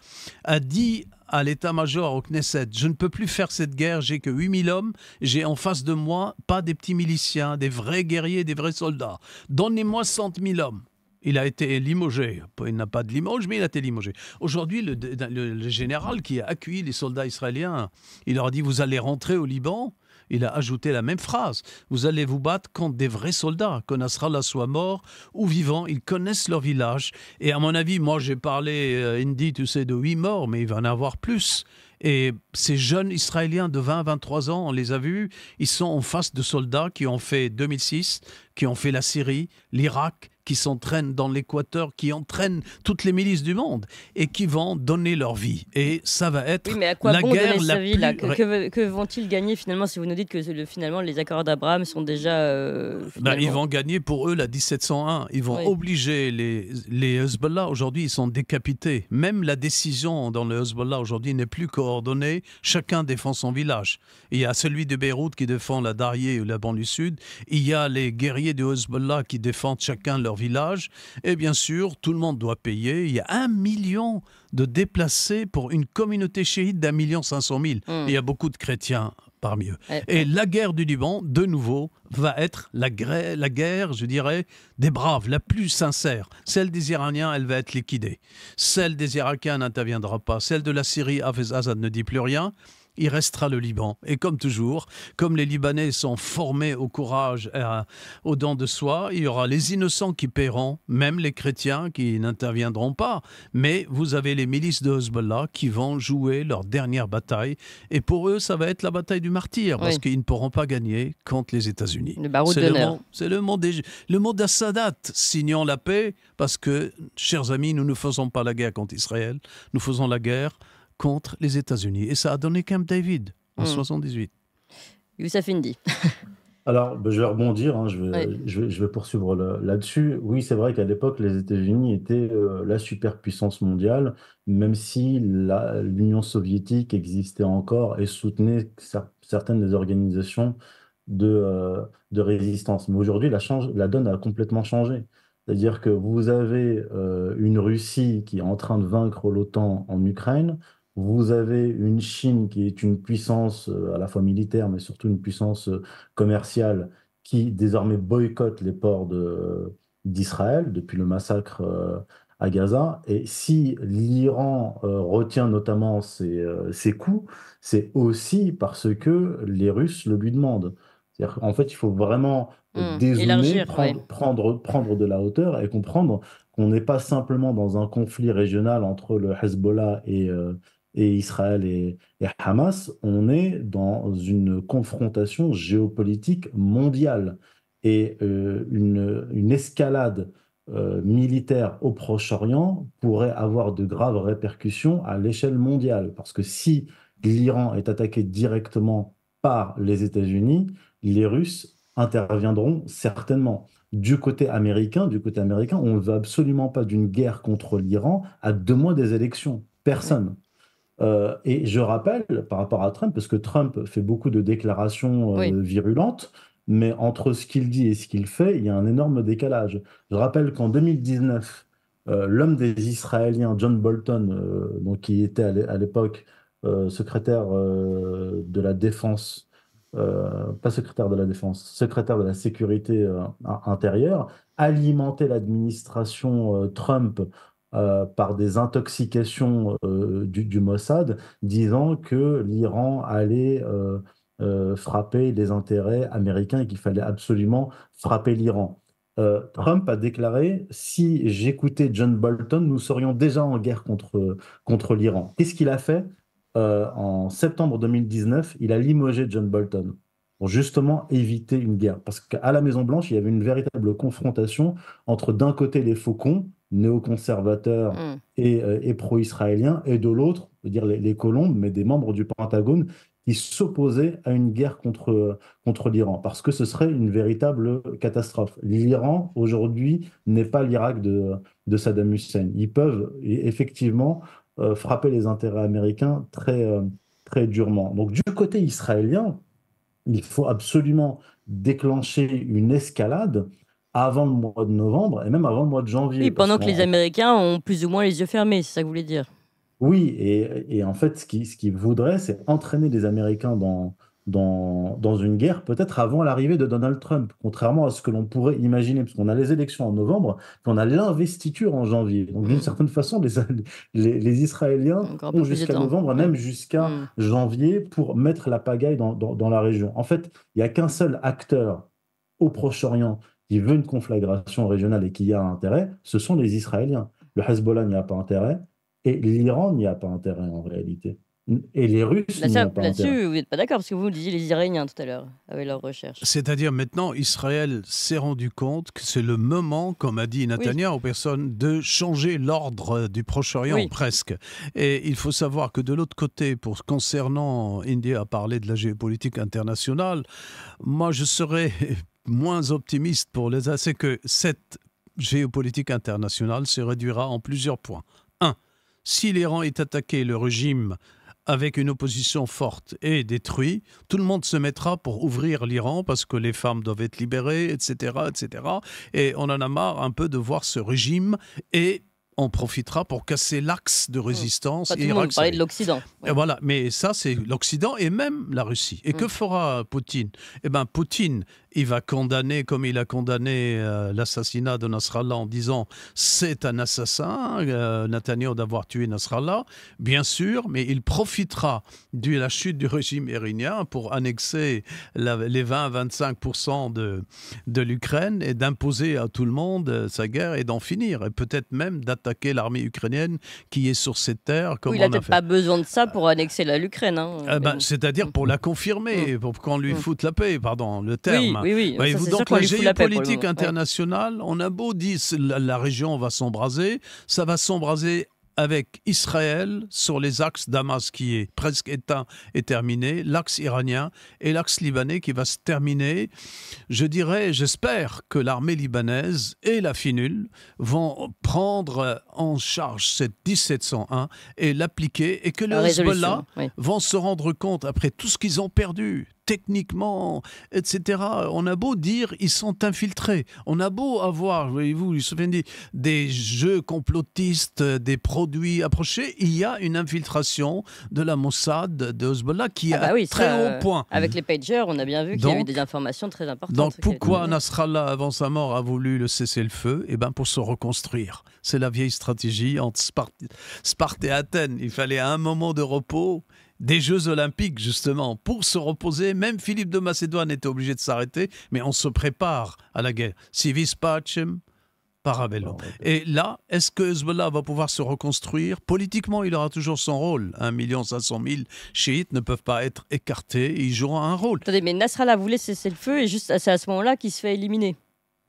a dit à l'état-major au Knesset, je ne peux plus faire cette guerre, j'ai que 8000 hommes, j'ai en face de moi pas des petits miliciens, des vrais guerriers, des vrais soldats. Donnez-moi 100 000 hommes. Il a été limogé. Il n'a pas de limoges, mais il a été limogé. Aujourd'hui, le, général qui a accueilli les soldats israéliens, il leur a dit Vous allez rentrer au Liban il a ajouté la même phrase. Vous allez vous battre contre des vrais soldats, que la soit mort ou vivant, ils connaissent leur village. Et à mon avis, moi j'ai parlé, euh, Indy, tu sais, de huit morts, mais il va en avoir plus. Et ces jeunes Israéliens de 20 23 ans, on les a vus, ils sont en face de soldats qui ont fait 2006, qui ont fait la Syrie, l'Irak, qui s'entraînent dans l'équateur, qui entraînent toutes les milices du monde et qui vont donner leur vie. Et ça va être la guerre la plus... Que, vont-ils gagner finalement si vous nous dites que finalement les accords d'Abraham sont déjà... Euh, ben, ils vont gagner pour eux la 1701. Ils vont obliger les, les Hezbollah aujourd'hui, ils sont décapités. Même la décision dans le Hezbollah aujourd'hui n'est plus coordonnée. Chacun défend son village. Il y a celui de Beyrouth qui défend la Darié ou la du sud. Il y a les guerriers du Hezbollah qui défendent chacun leur village. Et bien sûr, tout le monde doit payer. Il y a un million de déplacés pour une communauté chiite d'un million cinq cent mille. Hmm. Il y a beaucoup de chrétiens parmi eux. Eh, Et eh. la guerre du Liban, de nouveau, va être la, la guerre, je dirais, des braves, la plus sincère. Celle des Iraniens, elle va être liquidée. Celle des Irakiens n'interviendra pas. Celle de la Syrie, Hafez Azad ne dit plus rien il restera le Liban. Et comme toujours, comme les Libanais sont formés au courage et aux dents de soi, il y aura les innocents qui paieront, même les chrétiens qui n'interviendront pas. Mais vous avez les milices de Hezbollah qui vont jouer leur dernière bataille. Et pour eux, ça va être la bataille du martyr, parce qu'ils ne pourront pas gagner contre les États-Unis. C'est le monde le mot d'Assadat signant la paix, parce que, chers amis, nous ne faisons pas la guerre contre Israël, nous faisons la guerre contre les États-Unis. Et ça a donné Camp David en 1978. Hmm. Youssef Indy. Alors, ben, je vais rebondir, hein, je, vais, je, vais, poursuivre là-dessus. oui, c'est vrai qu'à l'époque, les États-Unis étaient euh, la superpuissance mondiale, même si l'Union soviétique existait encore et soutenait certaines des organisations de, euh, de résistance. Mais aujourd'hui, la, donne a complètement changé. C'est-à-dire que vous avez euh, une Russie qui est en train de vaincre l'OTAN en Ukraine, vous avez une Chine qui est une puissance euh, à la fois militaire, mais surtout une puissance euh, commerciale qui désormais boycotte les ports d'Israël depuis le massacre euh, à Gaza. Et si l'Iran retient notamment ses, coups, c'est aussi parce que les Russes le lui demandent. En fait, il faut vraiment mmh, prendre, prendre, prendre, de la hauteur et comprendre qu'on n'est pas simplement dans un conflit régional entre le Hezbollah et, et Israël et, Hamas, on est dans une confrontation géopolitique mondiale et euh, une, escalade euh, militaire au Proche-Orient pourrait avoir de graves répercussions à l'échelle mondiale. Parce que si l'Iran est attaqué directement par les États-Unis, les Russes interviendront certainement. Du côté américain, du côté américain, on ne veut absolument pas d'une guerre contre l'Iran à deux mois des élections. Personne. Euh, et je rappelle, par rapport à Trump, parce que Trump fait beaucoup de déclarations euh, virulentes, mais entre ce qu'il dit et ce qu'il fait, il y a un énorme décalage. Je rappelle qu'en 2019, euh, l'homme des Israéliens, John Bolton, donc, qui était à l'époque secrétaire de la défense, pas secrétaire de la défense, secrétaire de la sécurité intérieure, alimentait l'administration Trump euh, par des intoxications euh, du, Mossad, disant que l'Iran allait euh, frapper les intérêts américains et qu'il fallait absolument frapper l'Iran. Trump a déclaré si j'écoutais John Bolton, nous serions déjà en guerre contre, contre l'Iran. Qu'est-ce qu'il a fait En septembre 2019, il a limogé John Bolton pour justement éviter une guerre. Parce qu'à la Maison-Blanche, il y avait une véritable confrontation entre d'un côté les faucons, néoconservateurs mm. euh, et, pro-israéliens, et de l'autre, dire les, colombes, mais des membres du Pentagone qui s'opposaient à une guerre contre, contre l'Iran, parce que ce serait une véritable catastrophe. L'Iran, aujourd'hui, n'est pas l'Irak de, de Saddam Hussein. Ils peuvent e, effectivement euh, frapper les intérêts américains très, euh, très durement. Donc du côté israélien, il faut absolument déclencher une escalade avant le mois de novembre et même avant le mois de janvier. Oui, pendant que les Américains ont plus ou moins les yeux fermés, c'est ça que vous voulez dire Oui, et, en fait, ce qu'ils ce qui voudraient, c'est entraîner les Américains dans, dans, dans une guerre, peut-être avant l'arrivée de Donald Trump, contrairement à ce que l'on pourrait imaginer, parce qu'on a les élections en novembre, qu'on a l'investiture en janvier. Donc, d'une mm. certaine façon, les, les, Israéliens ont jusqu'à novembre, même mm. jusqu'à mm. janvier, pour mettre la pagaille dans, dans, dans la région. En fait, il n'y a qu'un seul acteur au Proche-Orient qui veut une conflagration régionale et qui y a intérêt, ce sont les Israéliens. Le Hezbollah n'y a pas intérêt et l'Iran n'y a pas intérêt en réalité. Et les Russes. Là-dessus, vous n'êtes pas d'accord, parce que vous disiez les Iraniens tout à l'heure, avec leurs recherches. C'est-à-dire maintenant, Israël s'est rendu compte que c'est le moment, comme a dit Netanyahu aux personnes, de changer l'ordre du Proche-Orient presque. Et il faut savoir que de l'autre côté, pour concernant, India a parlé de la géopolitique internationale, moi je serais moins optimiste pour les' c'est que cette géopolitique internationale se réduira en plusieurs points. 1. Si l'Iran est attaqué, le régime avec une opposition forte est détruit, tout le monde se mettra pour ouvrir l'Iran parce que les femmes doivent être libérées, etc., etc. Et on en a marre un peu de voir ce régime et on profitera pour casser l'axe de mmh. résistance. Mmh. tout de l'Occident. Et Voilà, mais ça c'est l'Occident et même la Russie. Et mmh. que fera Poutine Eh bien, Poutine il va condamner comme il a condamné euh, l'assassinat de Nasrallah en disant c'est un assassin, euh, Nathaniel, d'avoir tué Nasrallah, bien sûr, mais il profitera de la chute du régime iranien pour annexer les 20-25% de, de l'Ukraine et d'imposer à tout le monde euh, sa guerre et d'en finir, et peut-être même d'attaquer l'armée ukrainienne qui est sur ses terres. Comme il n'a pas besoin de ça pour annexer l'Ukraine. Hein, ah, bah, C'est-à-dire pour la mm. confirmer, mm. pour qu'on lui mm. foute la paix, pardon, le terme. Oui, oui. donc la géopolitique internationale, on a beau dire la, la région va s'embraser, ça va s'embraser avec Israël sur les axes Damas qui est presque éteint et terminé, l'axe iranien et l'axe libanais qui va se terminer. Je dirais, j'espère que l'armée libanaise et la FINUL vont prendre en charge cette 1701 et l'appliquer et que les Hezbollah vont se rendre compte après tout ce qu'ils ont perdu, techniquement, etc. On a beau dire, ils sont infiltrés. On a beau avoir, voyez-vous, il se des, des jeux complotistes, des produits approchés. Il y a une infiltration de la Mossad, de Hezbollah, qui ah est bah très haut point. Euh, avec les pagers, on a bien vu qu'il y a eu des informations très importantes. Donc pourquoi Nasrallah, avant sa mort, a voulu le cesser le feu Eh ben, pour se reconstruire. C'est la vieille stratégie entre Sparte et Athènes. Il fallait un moment de repos des Jeux Olympiques, justement, pour se reposer. Même Philippe de Macédoine était obligé de s'arrêter, mais on se prépare à la guerre. Civis pacem, parabellum. Et là, est-ce que Hezbollah va pouvoir se reconstruire Politiquement, il aura toujours son rôle. 1,5 million mille chiites ne peuvent pas être écartés, ils joueront un rôle. Attendez, mais Nasrallah voulait cesser le feu, et juste c'est à ce moment-là qu'il se fait éliminer.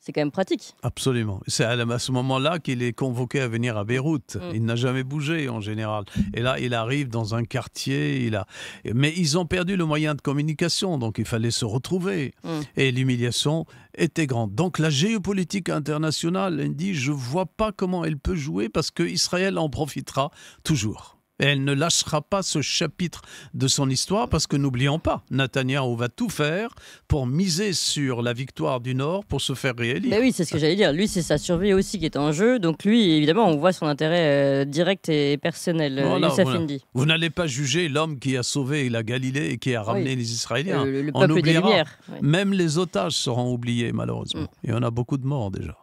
C'est quand même pratique. Absolument. C'est à, ce moment-là qu'il est convoqué à venir à Beyrouth. Mm. Il n'a jamais bougé en général. Et là, il arrive dans un quartier. Il a... Mais ils ont perdu le moyen de communication, donc il fallait se retrouver. Mm. Et l'humiliation était grande. Donc la géopolitique internationale, elle dit, je ne vois pas comment elle peut jouer parce qu'Israël en profitera toujours elle ne lâchera pas ce chapitre de son histoire parce que n'oublions pas, Netanyahu va tout faire pour miser sur la victoire du Nord pour se faire réélire. oui, c'est ce que j'allais dire. Lui, c'est sa survie aussi qui est en jeu. Donc lui, évidemment, on voit son intérêt euh, direct et personnel. Euh, Vous n'allez pas juger l'homme qui a sauvé la Galilée et qui a ramené les Israéliens. Le, on oubliera. Même les otages seront oubliés, malheureusement. Mm. Il y en a beaucoup de morts déjà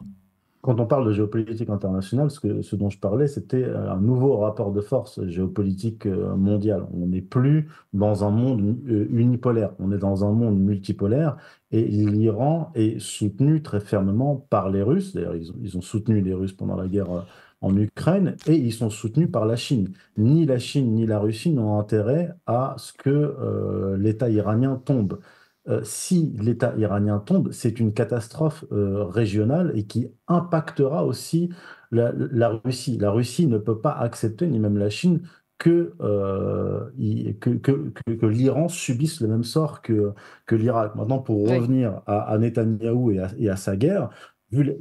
quand on parle de géopolitique internationale, ce, dont je parlais, c'était euh, un nouveau rapport de force géopolitique euh, mondial. On n'est plus dans un monde euh, unipolaire, on est dans un monde multipolaire et l'Iran est soutenu très fermement par les Russes. D'ailleurs, ils, ont soutenu les Russes pendant la guerre en Ukraine et ils sont soutenus par la Chine. Ni la Chine ni la Russie n'ont intérêt à ce que l'État iranien tombe. Euh, si l'État iranien tombe, c'est une catastrophe euh, régionale et qui impactera aussi la, Russie. La Russie ne peut pas accepter, ni même la Chine, que, euh, que, l'Iran subisse le même sort que, l'Irak. Maintenant, pour revenir à, à Netanyahou et à, sa guerre, vu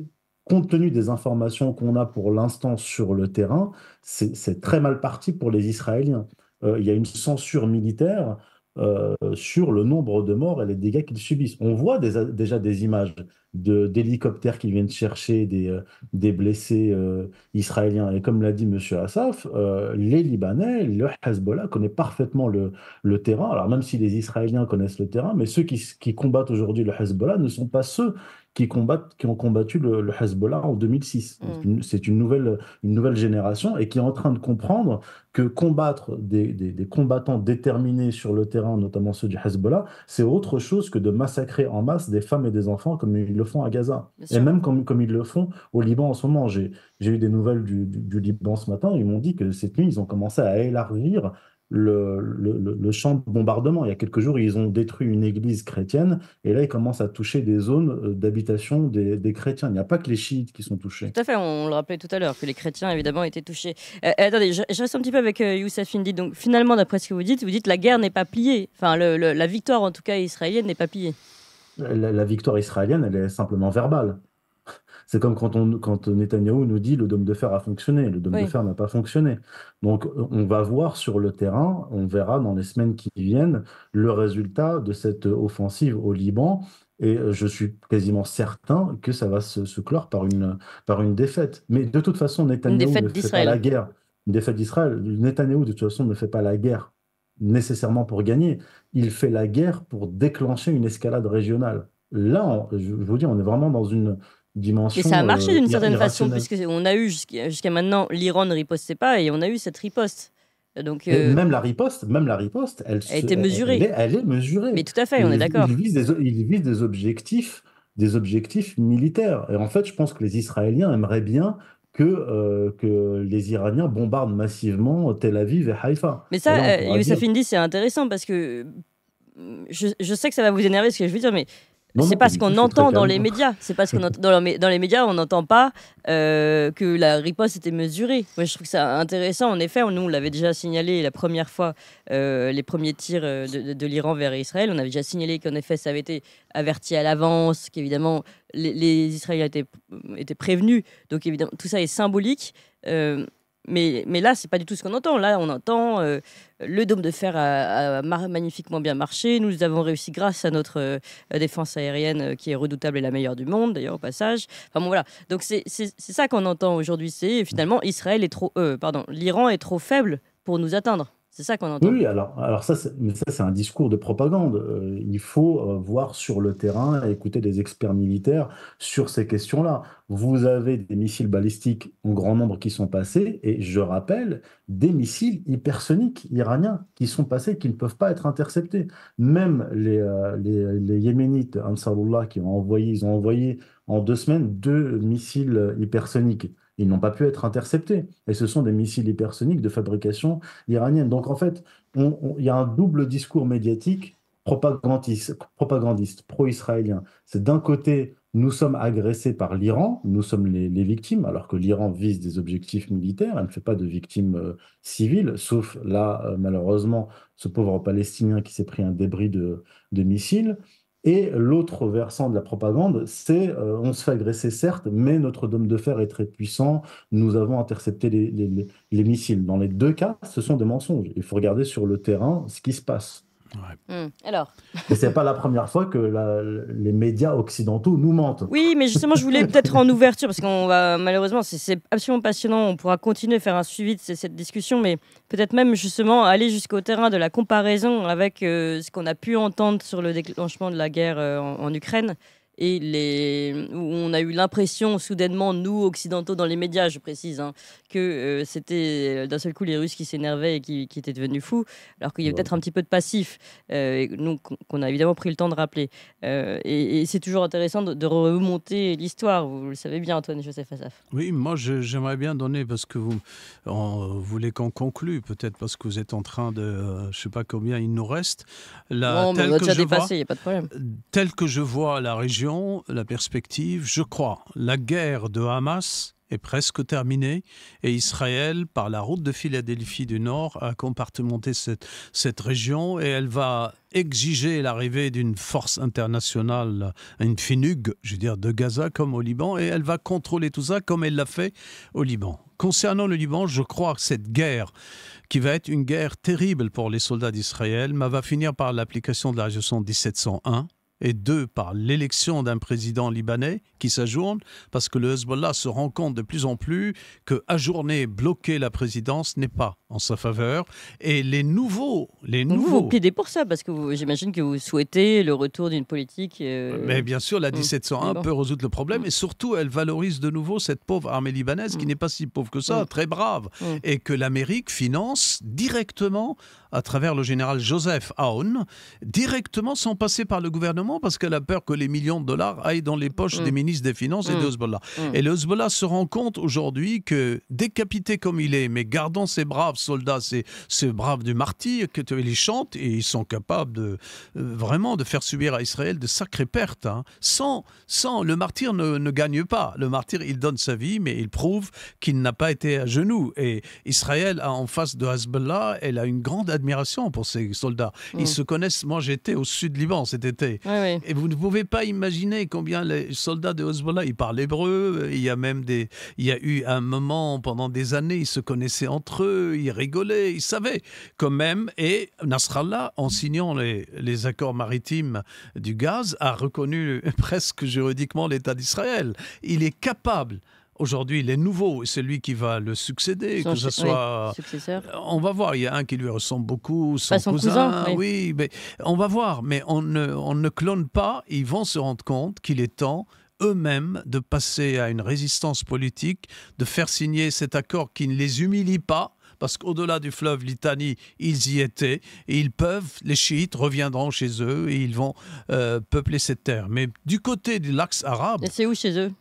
compte tenu des informations qu'on a pour l'instant sur le terrain, c'est très mal parti pour les Israéliens. Il y a une censure militaire euh, sur le nombre de morts et les dégâts qu'ils subissent. On voit déjà des images d'hélicoptères qui viennent chercher des, euh, blessés euh, israéliens. Et comme l'a dit M. Assaf, les Libanais, le Hezbollah connaît parfaitement le, terrain. Alors même si les Israéliens connaissent le terrain, mais ceux qui, qui combattent aujourd'hui le Hezbollah ne sont pas ceux qui, combattent, qui ont combattu le, Hezbollah en 2006. Mm. C'est une, nouvelle, une nouvelle génération et qui est en train de comprendre que combattre des, des, combattants déterminés sur le terrain, notamment ceux du Hezbollah, c'est autre chose que de massacrer en masse des femmes et des enfants comme ils le font à Gaza. et même comme, comme ils le font au Liban en ce moment. J'ai eu des nouvelles du, du, du Liban ce matin, ils m'ont dit que cette nuit, ils ont commencé à élargir le, le, le, champ de bombardement. Il y a quelques jours, ils ont détruit une église chrétienne et là, ils commencent à toucher des zones euh, d'habitation des, des, chrétiens. Il n'y a pas que les chiites qui sont touchés. Tout à fait, on le rappelait tout à l'heure que les chrétiens, évidemment, étaient touchés. Euh, euh, attendez, je, reste un petit peu avec Youssef Indy. Donc, finalement, d'après ce que vous dites, vous dites la guerre n'est pas pliée. Enfin, le, la victoire, en tout cas, israélienne n'est pas pliée. La, la victoire israélienne, elle est simplement verbale. C'est comme quand, on, quand Netanyahou nous dit le dôme de fer a fonctionné, le dôme de fer n'a pas fonctionné. Donc on va voir sur le terrain, on verra dans les semaines qui viennent le résultat de cette offensive au Liban. Et euh, je suis quasiment certain que ça va se, clore par une, par une défaite. Mais de toute façon, Netanyahou ne fait pas la guerre. Une défaite d'Israël. Netanyahou, de toute façon, ne fait pas la guerre nécessairement pour gagner. Il fait la guerre pour déclencher une escalade régionale. Là, je vous dis, on est vraiment dans une, et ça a marché d'une euh, certaine façon, puisque on a eu jusqu'à maintenant, l'Iran ne ripostait pas et on a eu cette riposte. Donc, euh, Même la riposte, même la riposte, elle a été mesurée. Elle est, mesurée. Mais tout à fait, on est d'accord. Ils visent des, il vise des objectifs, des objectifs militaires. Et en fait, je pense que les Israéliens aimeraient bien que, euh, que les Iraniens bombardent massivement Tel Aviv et Haïfa. Mais ça, Youssef Indy, c'est intéressant parce que mm, je, sais que ça va vous énerver ce que je veux dire, mais c'est pas ce qu'on entend dans les médias. C'est parce qu'on dans, dans, les médias, on n'entend pas euh, que la riposte était mesurée. Moi, je trouve ça intéressant. En effet, nous, on l'avait déjà signalé la première fois, euh, les premiers tirs euh, de, l'Iran vers Israël. On avait déjà signalé qu'en effet, ça avait été averti à l'avance, qu'évidemment, les, Israéliens étaient, prévenus. Donc, évidemment, tout ça est symbolique. Euh, mais, mais là, c'est pas du tout ce qu'on entend. Là, on entend euh, le dôme de fer a, magnifiquement bien marché. Nous avons réussi grâce à notre euh, défense aérienne euh, qui est redoutable et la meilleure du monde, d'ailleurs, au passage. Enfin bon, voilà. Donc c'est ça qu'on entend aujourd'hui. C'est finalement Israël est trop, pardon, l'Iran est trop faible pour nous atteindre. C'est ça qu'on entend. Oui, alors, alors ça, c'est un discours de propagande. Euh, il faut euh, voir sur le terrain, écouter des experts militaires sur ces questions-là. Vous avez des missiles balistiques en grand nombre qui sont passés, et je rappelle, des missiles hypersoniques iraniens qui sont passés, qui ne peuvent pas être interceptés. Même les, euh, Yéménites, Ansarullah, qui ont envoyé, ils ont envoyé en deux semaines deux missiles hypersoniques ils n'ont pas pu être interceptés. Et ce sont des missiles hypersoniques de fabrication iranienne. Donc en fait, il y a un double discours médiatique propagandiste, pro-israélien. C'est d'un côté, nous sommes agressés par l'Iran, nous sommes les, victimes, alors que l'Iran vise des objectifs militaires, elle ne fait pas de victimes euh, civiles, sauf là, euh, malheureusement, ce pauvre Palestinien qui s'est pris un débris de, de missiles. Et l'autre versant de la propagande, c'est euh, on se fait agresser certes, mais notre dôme de fer est très puissant, nous avons intercepté les missiles. Dans les deux cas, ce sont des mensonges. Il faut regarder sur le terrain ce qui se passe. Ouais. Hum. Alors. c'est pas la première fois que les médias occidentaux nous mentent. Oui, mais justement, je voulais peut-être en ouverture, parce qu'on va malheureusement, c'est absolument passionnant. On pourra continuer à faire un suivi de cette discussion, mais peut-être même justement aller jusqu'au terrain de la comparaison avec euh, ce qu'on a pu entendre sur le déclenchement de la guerre euh, en, en Ukraine et les, où on a eu l'impression soudainement, nous occidentaux dans les médias, je précise, hein, que euh, c'était euh, d'un seul coup les Russes qui s'énervaient et qui, qui, étaient devenus fous, alors qu'il y avait peut-être un petit peu de passif, euh, donc qu'on a évidemment pris le temps de rappeler. et, c'est toujours intéressant de, remonter l'histoire, vous le savez bien, Antoine Joseph Assaf. Oui, moi j'aimerais bien donner, parce que vous, voulez qu'on conclue, peut-être parce que vous êtes en train de, je ne sais pas combien il nous reste. non, on va déjà dépasser, il n'y a pas de problème. Tel que je vois la région, la perspective, je crois, la guerre de Hamas est presque terminée et Israël, par la route de Philadelphie du Nord, a compartimenté cette, cette région et elle va exiger l'arrivée d'une force internationale, une finug, je veux dire, de Gaza comme au Liban, et elle va contrôler tout ça comme elle l'a fait au Liban. Concernant le Liban, je crois que cette guerre, qui va être une guerre terrible pour les soldats d'Israël, va finir par l'application de la résolution 1701 et deux, par l'élection d'un président libanais qui s'ajourne, parce que le Hezbollah se rend compte de plus en plus que ajourner, bloquer la présidence n'est pas en sa faveur. Et les nouveaux, les nouveaux. Vous, vous plaidez pour ça, parce que j'imagine que vous souhaitez le retour d'une politique. Euh, Mais bien sûr, la 1701 mm. peut résoudre le problème, mm. et surtout, elle valorise de nouveau cette pauvre armée libanaise qui mm. n'est pas si pauvre que ça, très brave, et que l'Amérique finance directement à travers le général Joseph Aoun, directement sans passer par le gouvernement parce qu'elle a peur que les millions de dollars aillent dans les poches mm. des ministres des Finances et mm. de Hezbollah. Mm. Et le Hezbollah se rend compte aujourd'hui que, décapité comme il est, mais gardant ses braves soldats, ses ces braves du martyr, que chantent et ils sont capables de, euh, vraiment de faire subir à Israël de sacrées pertes. Hein. Sans, sans, le martyr ne, ne gagne pas. Le martyr, il donne sa vie, mais il prouve qu'il n'a pas été à genoux. Et Israël a en face de Hezbollah, elle a une grande admiration pour ses soldats. Ils se connaissent. Moi, j'étais au sud Liban cet été. Et vous ne pouvez pas imaginer combien les soldats de Hezbollah, ils parlent hébreu, euh, il y a même des, il y a eu un moment, pendant des années, ils se connaissaient entre eux, ils rigolaient, ils savaient quand même, et Nasrallah, en signant les, les accords maritimes du gaz, a reconnu presque juridiquement l'État d'Israël. Il est capable Aujourd'hui, il est nouveau, celui qui va le succéder, que ce soit. On va voir, il y a un qui lui ressemble beaucoup, son, cousin. oui. mais on va voir, mais on ne, on ne clone pas. Ils vont se rendre compte qu'il est temps eux-mêmes de passer à une résistance politique, de faire signer cet accord qui ne les humilie pas, parce qu'au-delà du fleuve Litanie, ils y étaient, et ils peuvent, les chiites reviendront chez eux et ils vont euh, peupler cette terre. Mais du côté de l'axe arabe... C'est où chez eux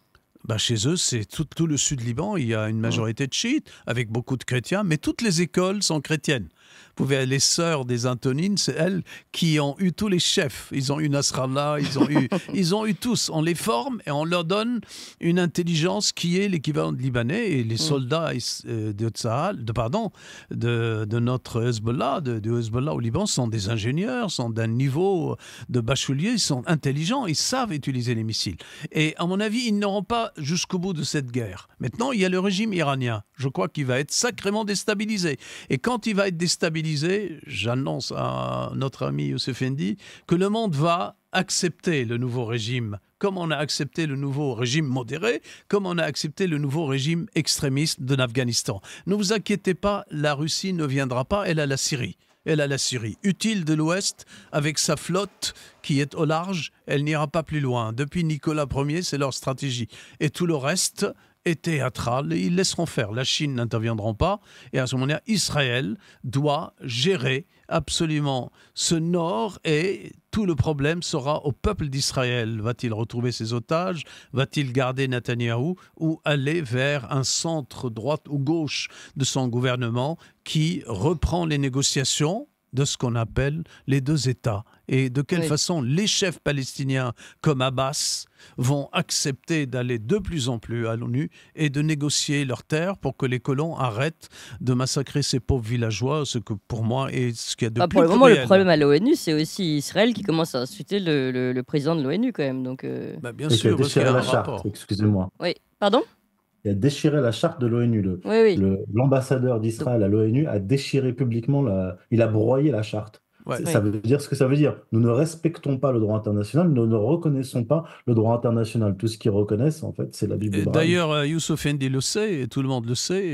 bah, chez eux, c'est tout, tout, le sud Liban, il y a une majorité de chiites, avec beaucoup de chrétiens, mais toutes les écoles sont chrétiennes pouvez, les sœurs des Antonines, c'est elles qui ont eu tous les chefs. Ils ont eu Nasrallah, ils ont eu, ils ont eu tous. On les forme et on leur donne une intelligence qui est l'équivalent de libanais et les mm. soldats euh, de de pardon, de, de notre Hezbollah, de, Hezbollah au Liban sont des ingénieurs, sont d'un niveau de bachelier, ils sont intelligents, ils savent utiliser les missiles. Et à mon avis, ils n'auront pas jusqu'au bout de cette guerre. Maintenant, il y a le régime iranien. Je crois qu'il va être sacrément déstabilisé. Et quand il va être déstabilisé disait j'annonce à notre ami Youssef Endi, que le monde va accepter le nouveau régime, comme on a accepté le nouveau régime modéré, comme on a accepté le nouveau régime extrémiste de l'Afghanistan. Ne vous inquiétez pas, la Russie ne viendra pas, elle a la Syrie. Elle a la Syrie. Utile de l'Ouest, avec sa flotte qui est au large, elle n'ira pas plus loin. Depuis Nicolas Ier, c'est leur stratégie. Et tout le reste, et théâtrale. Ils laisseront faire. La Chine n'interviendra pas. Et à ce moment-là, Israël doit gérer absolument ce nord et tout le problème sera au peuple d'Israël. Va-t-il retrouver ses otages Va-t-il garder Netanyahou ou aller vers un centre droite ou gauche de son gouvernement qui reprend les négociations de ce qu'on appelle les deux États et de quelle façon les chefs palestiniens comme Abbas vont accepter d'aller de plus en plus à l'ONU et de négocier leurs terres pour que les colons arrêtent de massacrer ces pauvres villageois, ce que pour moi est ce qu'il y a de bah, plus Pour le moment, le problème à l'ONU, c'est aussi Israël qui commence à insulter le, président de l'ONU quand même. Donc, euh. bah, bien sûr, a la charte, excusez-moi. Oui, pardon il a déchiré la charte de l'ONU. L'ambassadeur d'Israël à l'ONU a déchiré publiquement, la... il a broyé la charte ça veut dire ce que ça veut dire. Nous ne respectons pas le droit international, nous ne reconnaissons pas le droit international. Tout ce qu'ils reconnaissent, en fait, c'est la Bible. D'ailleurs, euh, Youssef Endi le sait, et tout le monde le sait,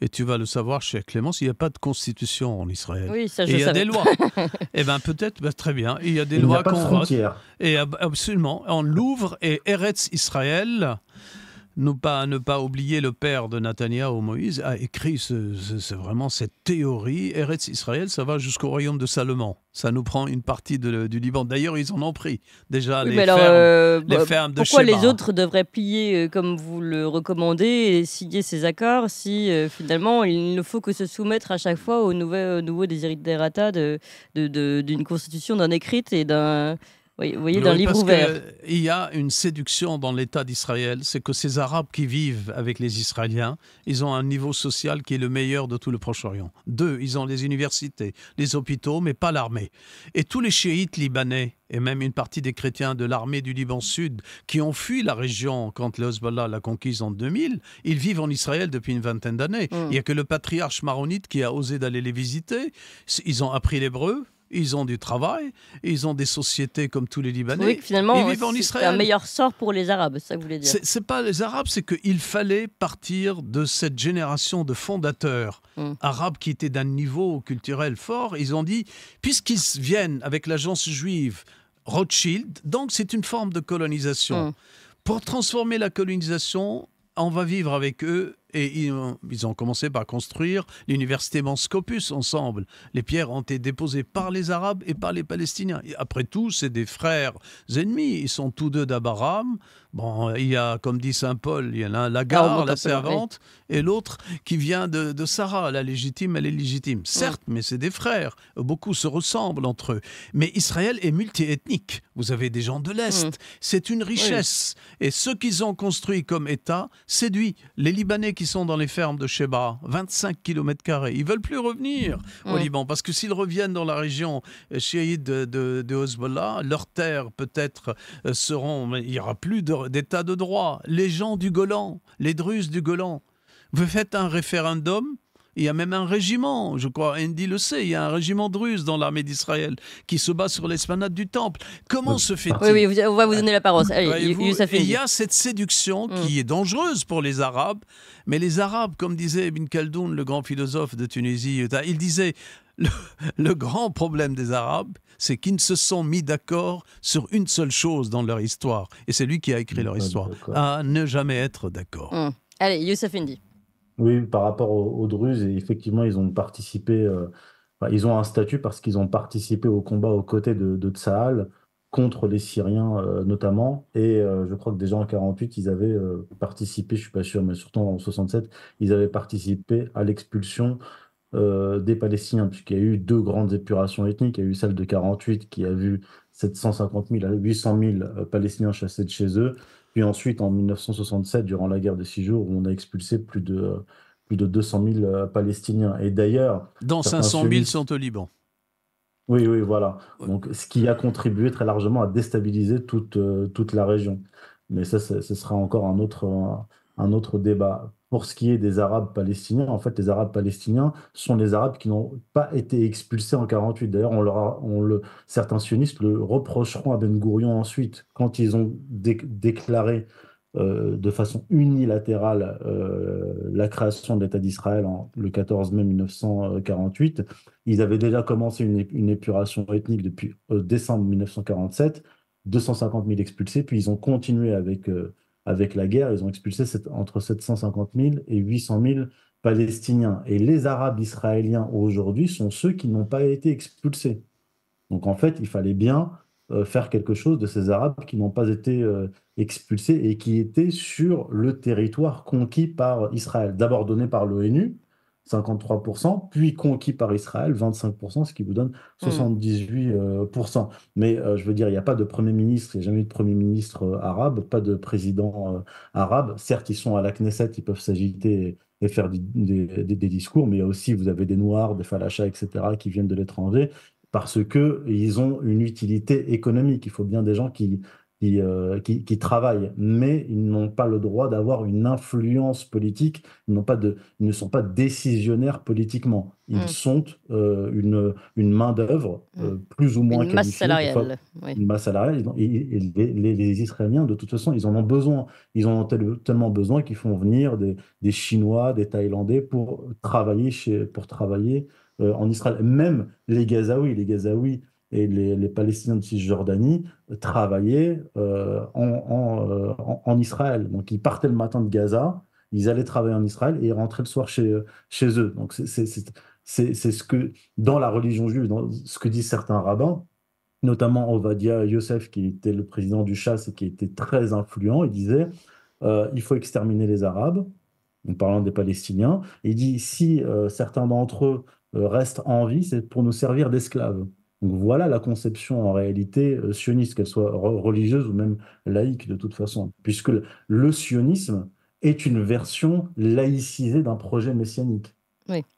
et, tu vas le savoir chez Clémence, il n'y a pas de constitution en Israël. Oui, ça, je et il y a des lois. Eh bien, peut-être, ben, très bien. Il y a des lois qu'on vote. Et absolument, En l'ouvre, et Eretz Israël ne pas, ne pas oublier le père de ou Moïse, a écrit ce, vraiment cette théorie. Eretz Israël, ça va jusqu'au royaume de Salomon. Ça nous prend une partie du Liban. D'ailleurs, ils en ont pris déjà les, fermes, euh, bah, Pourquoi les autres devraient plier euh, comme vous le recommandez et signer ces accords si euh, finalement il ne faut que se soumettre à chaque fois au, nouveau désir de, d'une constitution, d'un écrit et d'un oui, ouvert. il y a une séduction dans l'État d'Israël, c'est que ces Arabes qui vivent avec les Israéliens, ils ont un niveau social qui est le meilleur de tout le Proche-Orient. Deux, ils ont les universités, les hôpitaux, mais pas l'armée. Et tous les chiites libanais, et même une partie des chrétiens de l'armée du Liban Sud, qui ont fui la région quand le Hezbollah l'a conquise en 2000, ils vivent en Israël depuis une vingtaine d'années. Mm. Il n'y a que le patriarche maronite qui a osé d'aller les visiter. Ils ont appris l'hébreu, ils ont du travail, ils ont des sociétés comme tous les Libanais. Oui, finalement, ils vivent en Israël. C'est un meilleur sort pour les Arabes, ça que vous voulez dire C'est pas les Arabes, c'est qu'il fallait partir de cette génération de fondateurs hmm. arabes qui étaient d'un niveau culturel fort. Ils ont dit, puisqu'ils viennent avec l'agence juive Rothschild, donc c'est une forme de colonisation. Hmm. Pour transformer la colonisation, on va vivre avec eux et ils ont, commencé par construire l'université Manscopus ensemble. Les pierres ont été déposées par les Arabes et par les Palestiniens. après tout, c'est des frères ennemis. Ils sont tous deux d'Abraham. Bon, il y a, comme dit saint Paul, il y en a la ah, gare, la servante, et l'autre qui vient de, de, Sarah, la légitime, elle est légitime. Certes, mais c'est des frères. Beaucoup se ressemblent entre eux. Mais Israël est multiethnique. Vous avez des gens de l'Est. Mmh. C'est une richesse. Et ce qu'ils ont construit comme État séduit les Libanais qui sont dans les fermes de Sheba, 25 km. Ils veulent plus revenir au mmh. Liban parce que s'ils reviennent dans la région euh, chiite de, de, de Hezbollah, leurs terres peut-être euh, seront. Il n'y aura plus de d'État de droit, Les gens du Golan, les Druzes du Golan, vous faites un référendum il y a même un régiment, je crois, Andy le sait, il y a un régiment de Russes dans l'armée d'Israël qui se bat sur l'esplanade du Temple. Comment se fait-il Oui, on va vous donner la parole. il y a cette séduction qui mm. est dangereuse pour les Arabes, mais les Arabes, comme disait Ibn Khaldoun, le grand philosophe de Tunisie, il disait le, grand problème des Arabes, c'est qu'ils ne se sont mis d'accord sur une seule chose dans leur histoire. Et c'est lui qui a écrit leur histoire, à ne jamais être d'accord. Mm. Allez, Youssef Indy. Oui, par rapport aux, Druzes, effectivement, ils ont participé, euh, ils ont un statut parce qu'ils ont participé au combat aux côtés de, de Tsahal contre les Syriens euh, notamment. Et euh, je crois que déjà en 48, ils avaient participé, je suis pas sûr, mais surtout en 67, ils avaient participé à l'expulsion des Palestiniens, puisqu'il y a eu deux grandes épurations ethniques. Il y a eu celle de 48 qui a vu 750 000 à 800 000 Palestiniens chassés de chez eux. Puis ensuite, en 1967, durant la guerre des Six Jours, on a expulsé plus de, plus de 200 000 euh, Palestiniens. Et d'ailleurs. Dans 500 000 sont au Liban. Oui, oui, voilà. Donc, ce qui a contribué très largement à déstabiliser toute, euh, toute la région. Mais ça, ce sera encore un autre, un autre débat pour ce qui est des Arabes palestiniens, en fait, les Arabes palestiniens sont les Arabes qui n'ont pas été expulsés en 48. D'ailleurs, certains sionistes le reprocheront à Ben Gurion ensuite, quand ils ont déclaré euh, de façon unilatérale euh, la création de l'État d'Israël le 14 mai 1948. Ils avaient déjà commencé une, épuration ethnique depuis euh, décembre 1947, 250 000 expulsés, puis ils ont continué avec avec la guerre, ils ont expulsé entre 750 000 et 800 000 Palestiniens. Et les Arabes israéliens aujourd'hui sont ceux qui n'ont pas été expulsés. Donc en fait, il fallait bien euh, faire quelque chose de ces Arabes qui n'ont pas été euh, expulsés et qui étaient sur le territoire conquis par Israël. D'abord donné par l'ONU, 53%, puis conquis par Israël, 25%, ce qui vous donne 78%. Mm. Euh, mais euh, je veux dire, il n'y a pas de Premier ministre, il n'y a jamais eu de Premier ministre euh, arabe, pas de président arabe. Certes, ils sont à la Knesset, ils peuvent s'agiter et, faire des, discours, mais aussi, vous avez des Noirs, des Falachas, etc., qui viennent de l'étranger parce qu'ils ont une utilité économique. Il faut bien des gens qui euh, qui, travaillent, mais ils n'ont pas le droit d'avoir une influence politique, ils, pas de, ne sont pas décisionnaires politiquement. Ils mm. sont euh, une, une main-d'œuvre mm. euh, plus ou moins une Masse salariale, oui. Une masse salariale. les, Israéliens, de toute façon, ils en ont besoin. Ils en ont tellement besoin qu'ils font venir des, des, Chinois, des Thaïlandais pour travailler, chez, pour travailler en Israël. Même les Gazaouis, les Gazaouis et les, Palestiniens de Cisjordanie euh, travaillaient euh, euh, en, en, Israël. Donc ils partaient le matin de Gaza, ils allaient travailler en Israël et ils rentraient le soir chez, chez eux. Donc c'est ce que, dans la religion juive, dans ce que disent certains rabbins, notamment Ovadia Youssef, qui était le président du Chasse et qui était très influent, il disait il faut exterminer les Arabes, en parlant des Palestiniens. Il dit si certains d'entre eux restent en vie, c'est pour nous servir d'esclaves voilà la conception en réalité euh, sioniste, qu'elle soit religieuse ou même laïque de toute façon, puisque le sionisme est une version laïcisée d'un projet messianique.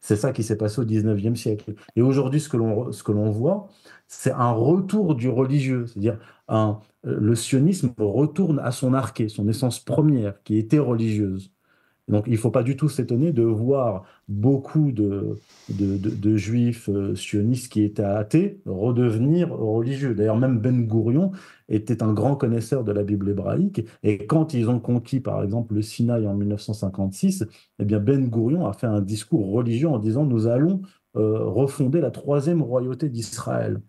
C'est ça qui s'est passé au XIXe siècle. Et aujourd'hui, ce que l'on voit, c'est un retour du religieux, c'est-à-dire euh, le sionisme retourne à son arché, son essence première, qui était religieuse. Donc il ne faut pas du tout s'étonner de voir beaucoup de, juifs euh, sionistes qui étaient athées redevenir religieux. D'ailleurs, même Ben Gourion était un grand connaisseur de la Bible hébraïque. Et quand ils ont conquis, par exemple, le Sinaï en 1956, eh bien Ben Gourion a fait un discours religieux en disant Nous allons euh, refonder la troisième royauté d'Israël.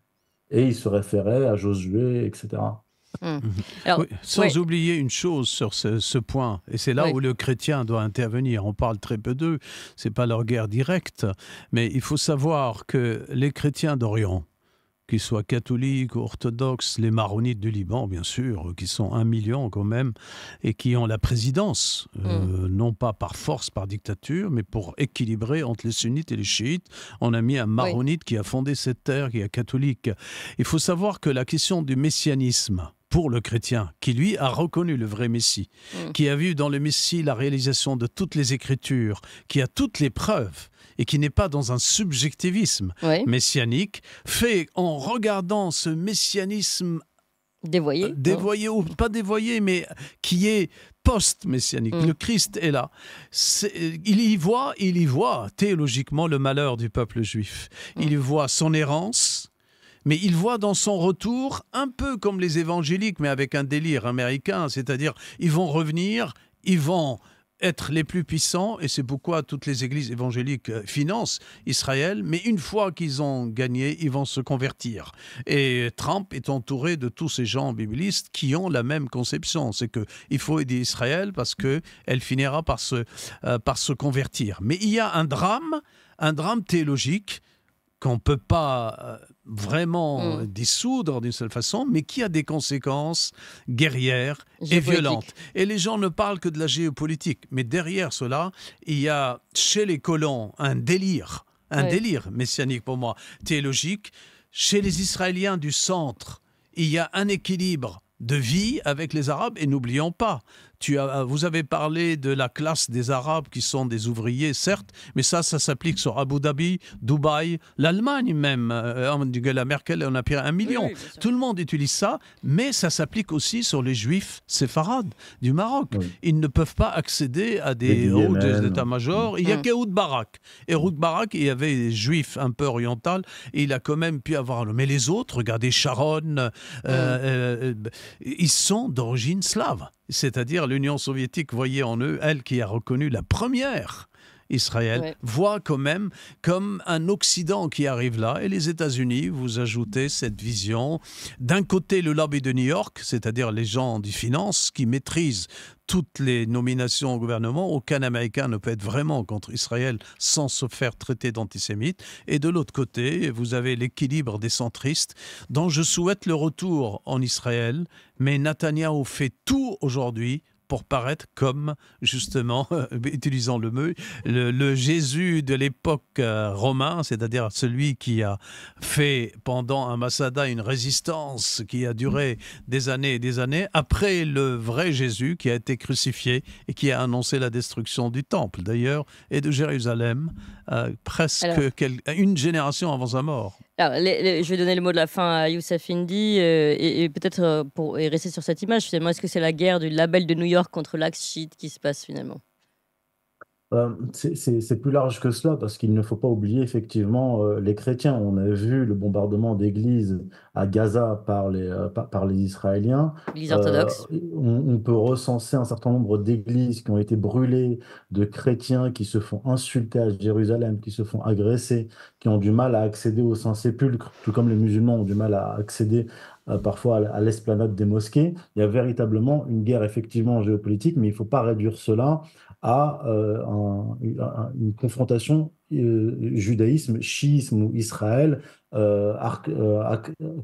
Et il se référait à Josué, etc. Hum. Mhm. sans oublier une chose sur ce, point, et c'est là où le chrétien doit intervenir. On parle très peu d'eux, c'est pas leur guerre directe, mais il faut savoir que les chrétiens d'Orient, qu'ils soient catholiques, orthodoxes, les maronites du Liban, bien sûr, qui sont un million quand même, et qui ont la présidence, euh, hum. non pas par force, par dictature, mais pour équilibrer entre les sunnites et les chiites. On a mis un maronite qui a fondé cette terre, qui est catholique. Il faut savoir que la question du messianisme, pour le chrétien, qui lui a reconnu le vrai Messie, mm. qui a vu dans le Messie la réalisation de toutes les Écritures, qui a toutes les preuves et qui n'est pas dans un subjectivisme messianique, fait en regardant ce messianisme euh, dévoyé, hein. dévoyé ou pas dévoyé, mais qui est post-messianique. Mm. Le Christ est là. Euh, il y voit, il y voit théologiquement le malheur du peuple juif. Mm. Il y voit son errance, mais il voit dans son retour, un peu comme les évangéliques, mais avec un délire américain, c'est-à-dire ils vont revenir, ils vont être les plus puissants, et c'est pourquoi toutes les églises évangéliques euh, financent Israël, mais une fois qu'ils ont gagné, ils vont se convertir. Et Trump est entouré de tous ces gens biblistes qui ont la même conception, c'est que il faut aider Israël parce que elle finira par se, euh, par se convertir. Mais il y a un drame, un drame théologique qu'on ne peut pas euh, vraiment mm. dissoudre d'une seule façon, mais qui a des conséquences guerrières et violentes. Et les gens ne parlent que de la géopolitique, mais derrière cela, il y a chez les colons un délire, un délire messianique pour moi, théologique. Chez les Israéliens du centre, il y a un équilibre de vie avec les Arabes. Et n'oublions pas, tu euh, vous avez parlé de la classe des Arabes qui sont des ouvriers, certes, mais ça, ça s'applique sur Abu Dhabi, Dubaï, l'Allemagne même. Euh, euh, Angela Merkel on a pris un million. Tout le monde utilise ça, mais ça s'applique aussi sur les juifs séfarades du Maroc. Ils ne peuvent pas accéder à des hauts d'état-major. Il n'y a mm. que Oudbarak. Barak. Barak, il y avait des juifs un peu orientaux, et il a quand même pu avoir Mais les autres, regardez Sharon, mm. ils sont d'origine slave c'est-à-dire l'Union soviétique voyait en eux, elle qui a reconnu la première Israël, voit quand même comme un Occident qui arrive là. Et les États-Unis, vous ajoutez cette vision. D'un côté, le lobby de New York, c'est-à-dire les gens du finances qui maîtrisent toutes les nominations au gouvernement, aucun Américain ne peut être vraiment contre Israël sans se faire traiter d'antisémite. Et de l'autre côté, vous avez l'équilibre des centristes dont je souhaite le retour en Israël, mais Netanyahu fait tout aujourd'hui pour paraître comme, justement, utilisant le mot, le, Jésus de l'époque euh, romain, c'est-à-dire celui qui a fait pendant un Masada une résistance qui a duré des années et des années, après le vrai Jésus qui a été crucifié et qui a annoncé la destruction du temple, d'ailleurs, et de Jérusalem euh, presque une génération avant sa mort. je vais donner le mot de la fin à Youssef Indy euh, et, peut-être euh, pour rester sur cette image Est-ce que c'est la guerre du label de New York contre l'axe qui se passe finalement euh, c'est plus large que cela parce qu'il ne faut pas oublier effectivement euh, les chrétiens. On a vu le bombardement d'églises à Gaza par les, euh, les Israéliens. Les orthodoxes. On, peut recenser un certain nombre d'églises qui ont été brûlées, de chrétiens qui se font insulter à Jérusalem, qui se font agresser, qui ont du mal à accéder au Saint-Sépulcre, tout comme les musulmans ont du mal à accéder parfois à l'esplanade des mosquées. Il y a véritablement une guerre effectivement géopolitique, mais il ne faut pas réduire cela à euh, une confrontation euh, judaïsme, chiisme ou Israël, euh, arc,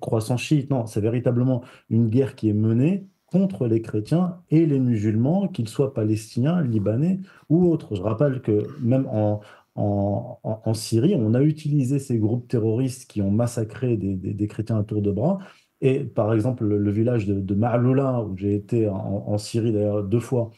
croissant chiite. Non, c'est véritablement une guerre qui est menée contre les chrétiens et les musulmans, qu'ils soient palestiniens, libanais ou autres. Je rappelle que même en, en, Syrie, on a utilisé ces groupes terroristes qui ont massacré des, des, chrétiens à tour de bras et par exemple, le village de, de où j'ai été en, Syrie d'ailleurs deux fois,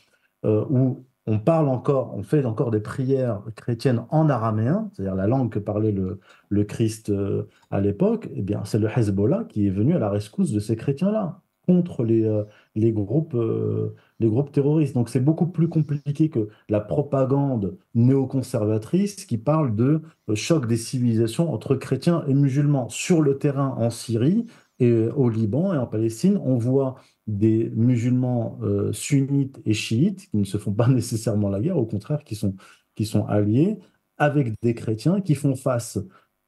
où on parle encore, on fait encore des prières chrétiennes en araméen, c'est-à-dire la langue que parlait le, Christ euh, à l'époque, eh bien, c'est le Hezbollah qui est venu à la rescousse de ces chrétiens-là contre les, euh, groupes, euh, les groupes terroristes. Donc c'est beaucoup plus compliqué que la propagande néoconservatrice qui parle de choc des civilisations entre chrétiens et musulmans. Sur le terrain en Syrie et au Liban et en Palestine, on voit des musulmans euh, sunnites et chiites qui ne se font pas nécessairement la guerre, au contraire, qui sont, qui sont alliés avec des chrétiens qui font face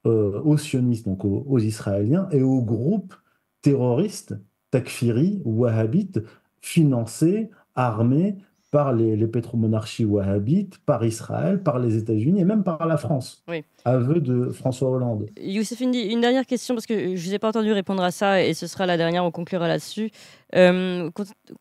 euh, aux sionistes, donc aux, Israéliens, et aux groupes terroristes, takfiri, wahhabites, financés, armés par les, les pétromonarchies wahhabites, par Israël, par les États-Unis et même par la France. Aveu de François Hollande. Youssef une dernière question, parce que je ne vous ai pas entendu répondre à ça, et ce sera la dernière, on conclura là-dessus. Euh,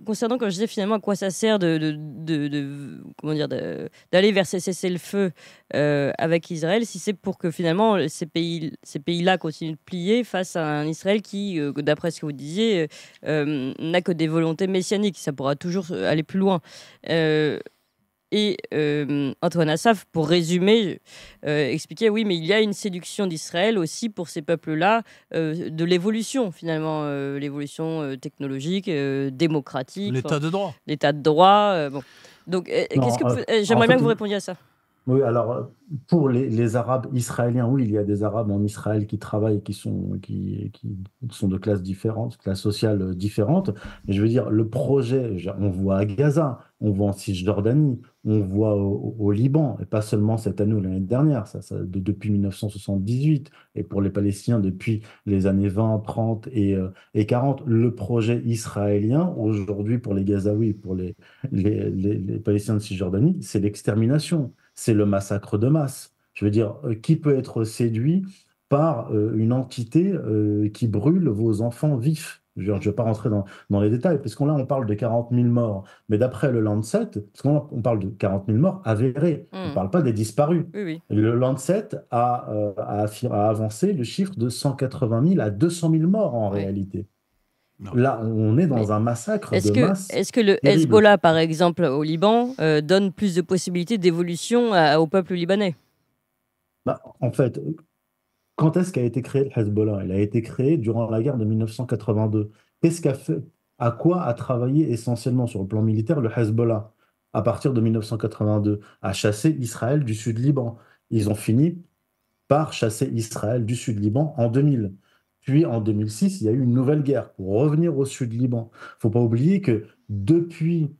concernant, quand je disais finalement à quoi ça sert de, de, comment dire, d'aller vers ces le feu euh, avec Israël, si c'est pour que finalement ces pays, ces pays-là continuent de plier face à un Israël qui, euh, d'après ce que vous disiez, n'a que des volontés messianiques, ça pourra toujours aller plus loin et euh, Antoine Assaf, pour résumer, euh, expliquait oui, mais il y a une séduction d'Israël aussi pour ces peuples-là euh, de l'évolution, finalement, l'évolution technologique, démocratique. L'état de droit. L'état de droit. bon. Donc, qu'est-ce que j'aimerais bien que vous répondiez à ça. Oui, alors pour les, Arabes israéliens, oui, il y a des Arabes en Israël qui travaillent, qui sont, qui, qui sont de classes différentes, classes sociales différentes. Mais je veux dire, le projet, on voit à Gaza, on voit en Cisjordanie, on voit au, Liban, et pas seulement cette année ou l'année dernière, ça, depuis 1978, et pour les Palestiniens depuis les années 20, 30 et, 40. Euh, le projet israélien, aujourd'hui pour les Gazaouis, pour les, les, les Palestiniens de Cisjordanie, c'est l'extermination c'est le massacre de masse. Je veux dire, euh, qui peut être séduit par euh, une entité euh, qui brûle vos enfants vifs je ne vais pas rentrer dans, les détails, puisqu'on on parle de 40 000 morts. Mais d'après le Lancet, parce qu'on on parle de 40 000 morts avérés, on ne hmm. parle pas des disparus. Le Lancet a, avancé le chiffre de 180 000 à 200 000 morts en réalité. Là, on est dans un massacre est-ce de que, Est-ce que le Hezbollah, par exemple, au Liban, euh, donne plus de possibilités d'évolution au peuple libanais bah, En fait, quand est-ce qu'a été créé le Hezbollah Il a été créé durant la guerre de 1982. Qu'est-ce qu'a À quoi a travaillé essentiellement sur le plan militaire le Hezbollah à partir de 1982 À chasser Israël du sud Liban. Ils ont fini par chasser Israël du sud Liban en 2000. Puis en 2006, il y a eu une nouvelle guerre pour revenir au sud Liban. faut pas oublier que depuis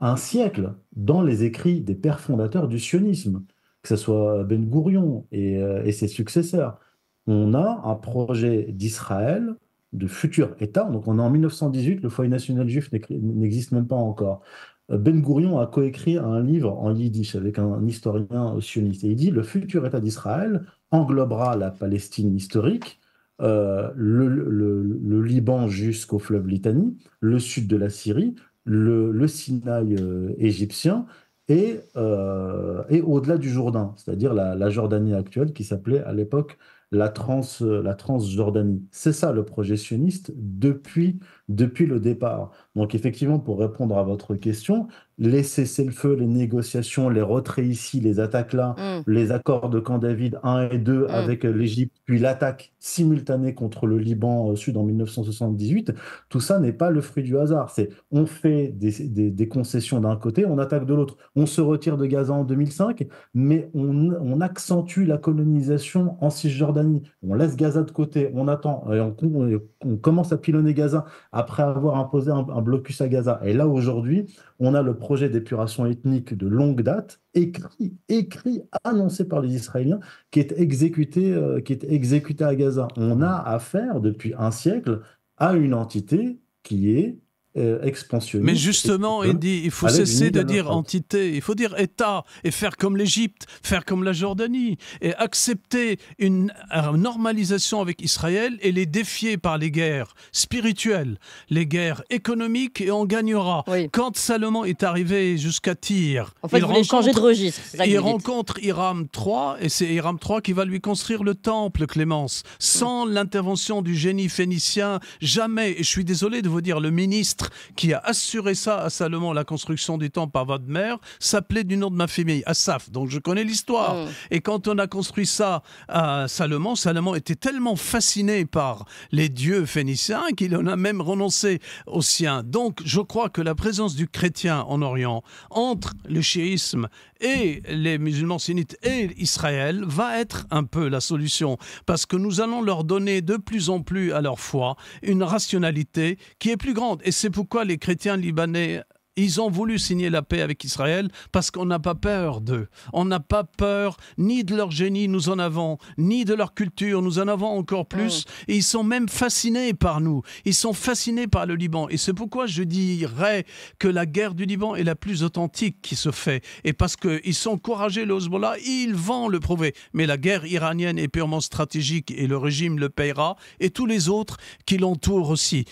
un siècle, dans les écrits des pères fondateurs du sionisme, que ce soit Ben Gourion euh, et, ses successeurs, on a un projet d'Israël, de futur État. Donc on est en 1918, le foyer national juif n'existe même pas encore. Euh, ben Gurion a coécrit un livre en yiddish avec un historien sioniste. Et il dit Le futur État d'Israël englobera la Palestine historique, euh, le, Liban jusqu'au fleuve Litanie, le sud de la Syrie, le, Sinaï euh, égyptien et, euh, et au-delà du Jourdain, c'est-à-dire la, Jordanie actuelle qui s'appelait à l'époque la, trans, la Transjordanie. C'est ça le projet sioniste depuis, depuis le départ. Donc effectivement, pour répondre à votre question, les cessez-le-feu, les négociations, les retraits ici, les attaques là, hmm. les accords de Camp David 1 et 2 hmm. avec l'Égypte, puis l'attaque simultanée contre le Liban euh, Sud en 1978, tout ça n'est pas le fruit du hasard. C'est on fait des, concessions d'un côté, on attaque de l'autre. On se retire de Gaza en 2005, mais on, accentue la colonisation en Cisjordanie. On laisse Gaza de côté, on attend et on, commence à pilonner Gaza après avoir imposé un blocus à Gaza. Et là aujourd'hui, on a le projet d'épuration ethnique de longue date, écrit, écrit, annoncé par les Israéliens, qui est exécuté, euh, qui est exécuté à Gaza. On a affaire depuis un siècle à une entité qui est euh, expansionniste. Mais justement, il dit, il faut cesser de dire entité, il faut dire État et faire comme l'Égypte, faire comme la Jordanie et accepter une, normalisation avec Israël et les défier par les guerres spirituelles, les guerres économiques et on gagnera. Quand Salomon est arrivé jusqu'à Tyr, il, changer de registre. Il rencontre Hiram III et c'est Hiram III qui va lui construire le temple, Clémence. Sans l'intervention du génie phénicien, jamais. Et je suis désolé de vous dire, le ministre qui a assuré ça à Salomon, la construction du temple par votre mère, s'appelait du nom de ma famille, Asaf. Donc je connais l'histoire. Mm. Et quand on a construit ça à Salomon, Salomon était tellement fasciné par les dieux phéniciens qu'il en a même renoncé aux siens. Donc je crois que la présence du chrétien en Orient entre le chiisme et les musulmans sunnites et Israël va être un peu la solution parce que nous allons leur donner de plus en plus à leur foi une rationalité qui est plus grande. Et c'est pourquoi les chrétiens libanais ils ont voulu signer la paix avec Israël parce qu'on n'a pas peur d'eux. On n'a pas peur ni de leur génie, nous en avons, ni de leur culture, nous en avons encore plus. Mm. Et ils sont même fascinés par nous. Ils sont fascinés par le Liban. Et c'est pourquoi je dirais que la guerre du Liban est la plus authentique qui se fait. Et parce qu'ils sont courageux, le Hezbollah, ils vont le prouver. Mais la guerre iranienne est purement stratégique et le régime le payera. Et tous les autres qui l'entourent aussi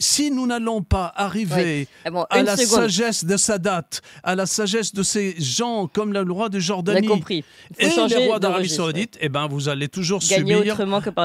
si nous n'allons pas arriver ah à la sagesse de sa date, à la sagesse de ces gens comme le roi de Jordanie compris. et le roi d'Arabie Saoudite, eh ben vous allez toujours Gagner subir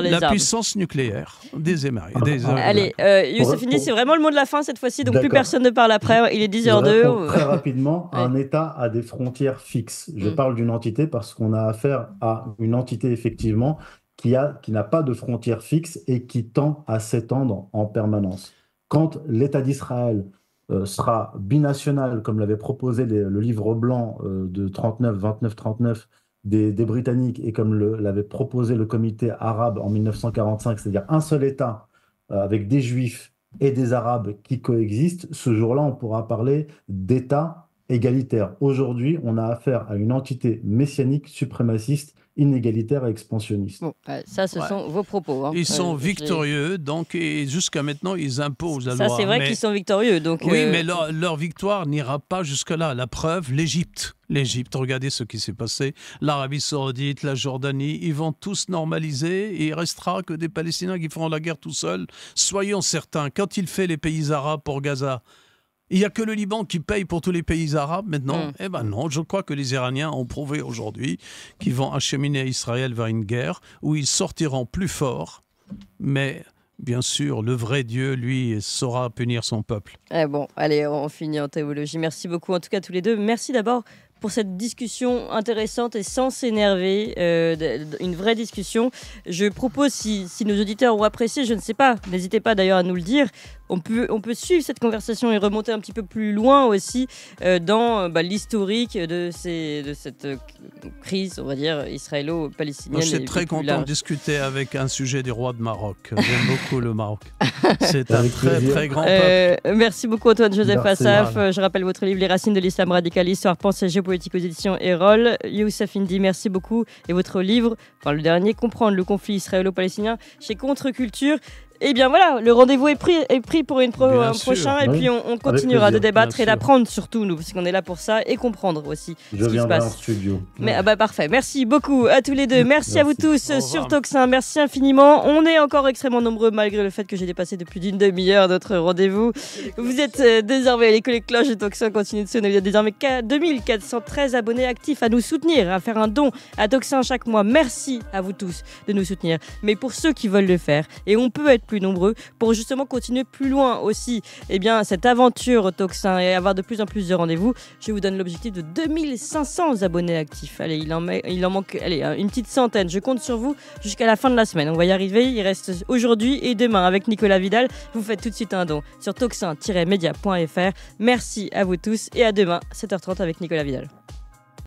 la puissance nucléaire des Émirats. Ah, allez, euh, Youssef, Youssefini, c'est vraiment le mot de la fin cette fois-ci, donc plus personne ne parle après. Il est 10h02. Très rapidement, un État a des frontières fixes. Je mm. parle d'une entité parce qu'on a affaire à une entité effectivement qui n'a qui pas de frontières fixes et qui tend à s'étendre en permanence quand l'État d'Israël euh, sera binational, comme l'avait proposé le livre blanc euh, de 39, 29, 39 des, des Britanniques et comme l'avait proposé le comité arabe en 1945, c'est-à-dire un seul État euh, avec des Juifs et des Arabes qui coexistent, ce jour-là, on pourra parler d'État égalitaire. Aujourd'hui, on a affaire à une entité messianique, suprémaciste, inégalitaire et expansionniste. Bah, ça, ce sont vos propos. Hein. Ils sont euh, victorieux, donc, et jusqu'à maintenant, ils imposent la loi. Ça, c'est vrai qu'ils sont victorieux. Donc, oui, euh, mais leur, victoire n'ira pas jusque-là. La preuve, l'Égypte. L'Égypte, regardez ce qui s'est passé. L'Arabie saoudite, la Jordanie, ils vont tous normaliser et il restera que des Palestiniens qui feront la guerre tout seuls. Soyons certains, quand il fait les pays arabes pour Gaza, il n'y a que le Liban qui paye pour tous les pays arabes maintenant. Mm. Eh bien non, je crois que les Iraniens ont prouvé aujourd'hui qu'ils vont acheminer Israël vers une guerre où ils sortiront plus forts, mais bien sûr, le vrai Dieu, lui, saura punir son peuple. Eh bon, allez, on finit en théologie. Merci beaucoup, en tout cas, tous les deux. Merci d'abord pour cette discussion intéressante et sans s'énerver, euh, une vraie discussion. Je propose, si, si, nos auditeurs ont apprécié, je ne sais pas, n'hésitez pas d'ailleurs à nous le dire, on peut, on peut suivre cette conversation et remonter un petit peu plus loin aussi euh, dans euh, bah, l'historique de, de cette euh, crise, on va dire, israélo-palestinienne. Je suis très content de discuter avec un sujet du roi de Maroc. J'aime beaucoup le Maroc. C'est un très, très grand peuple. merci beaucoup, Antoine Joseph Assaf. Je rappelle votre livre Les racines de l'islam radical, histoire, pensée géopolitique aux éditions Erol. Youssef Indi, merci beaucoup. Et votre livre, enfin, le dernier, Comprendre le conflit israélo-palestinien chez Contre-Culture. Eh bien voilà, le rendez-vous est pris, pour une un prochain, et bah puis on, continuera de débattre et d'apprendre surtout, nous, parce qu'on est là pour ça, et comprendre aussi ce qui se passe. Mais ah bah parfait, merci beaucoup à tous les deux, merci, à vous tous sur Toxin, merci infiniment. On est encore extrêmement nombreux, malgré le fait que j'ai dépassé de plus d'une demi-heure notre rendez-vous. Vous êtes euh, désormais désormais à l'école cloches de Toxin continue de sonner. Il y a désormais 2413 abonnés actifs à nous soutenir, à faire un don à Toxin chaque mois. Merci à vous tous de nous soutenir. Mais pour ceux qui veulent le faire, et on peut être plus nombreux pour justement continuer plus loin aussi eh bien, cette aventure Toxin et avoir de plus en plus de rendez-vous. Je vous donne l'objectif de 2500 abonnés actifs. Allez, il en, manque allez, une petite centaine. Je compte sur vous jusqu'à la fin de la semaine. On va y arriver. Il reste aujourd'hui et demain avec Nicolas Vidal. Vous faites tout de suite un don sur toxin-media.fr. Merci à vous tous et à demain, 7h30 avec Nicolas Vidal.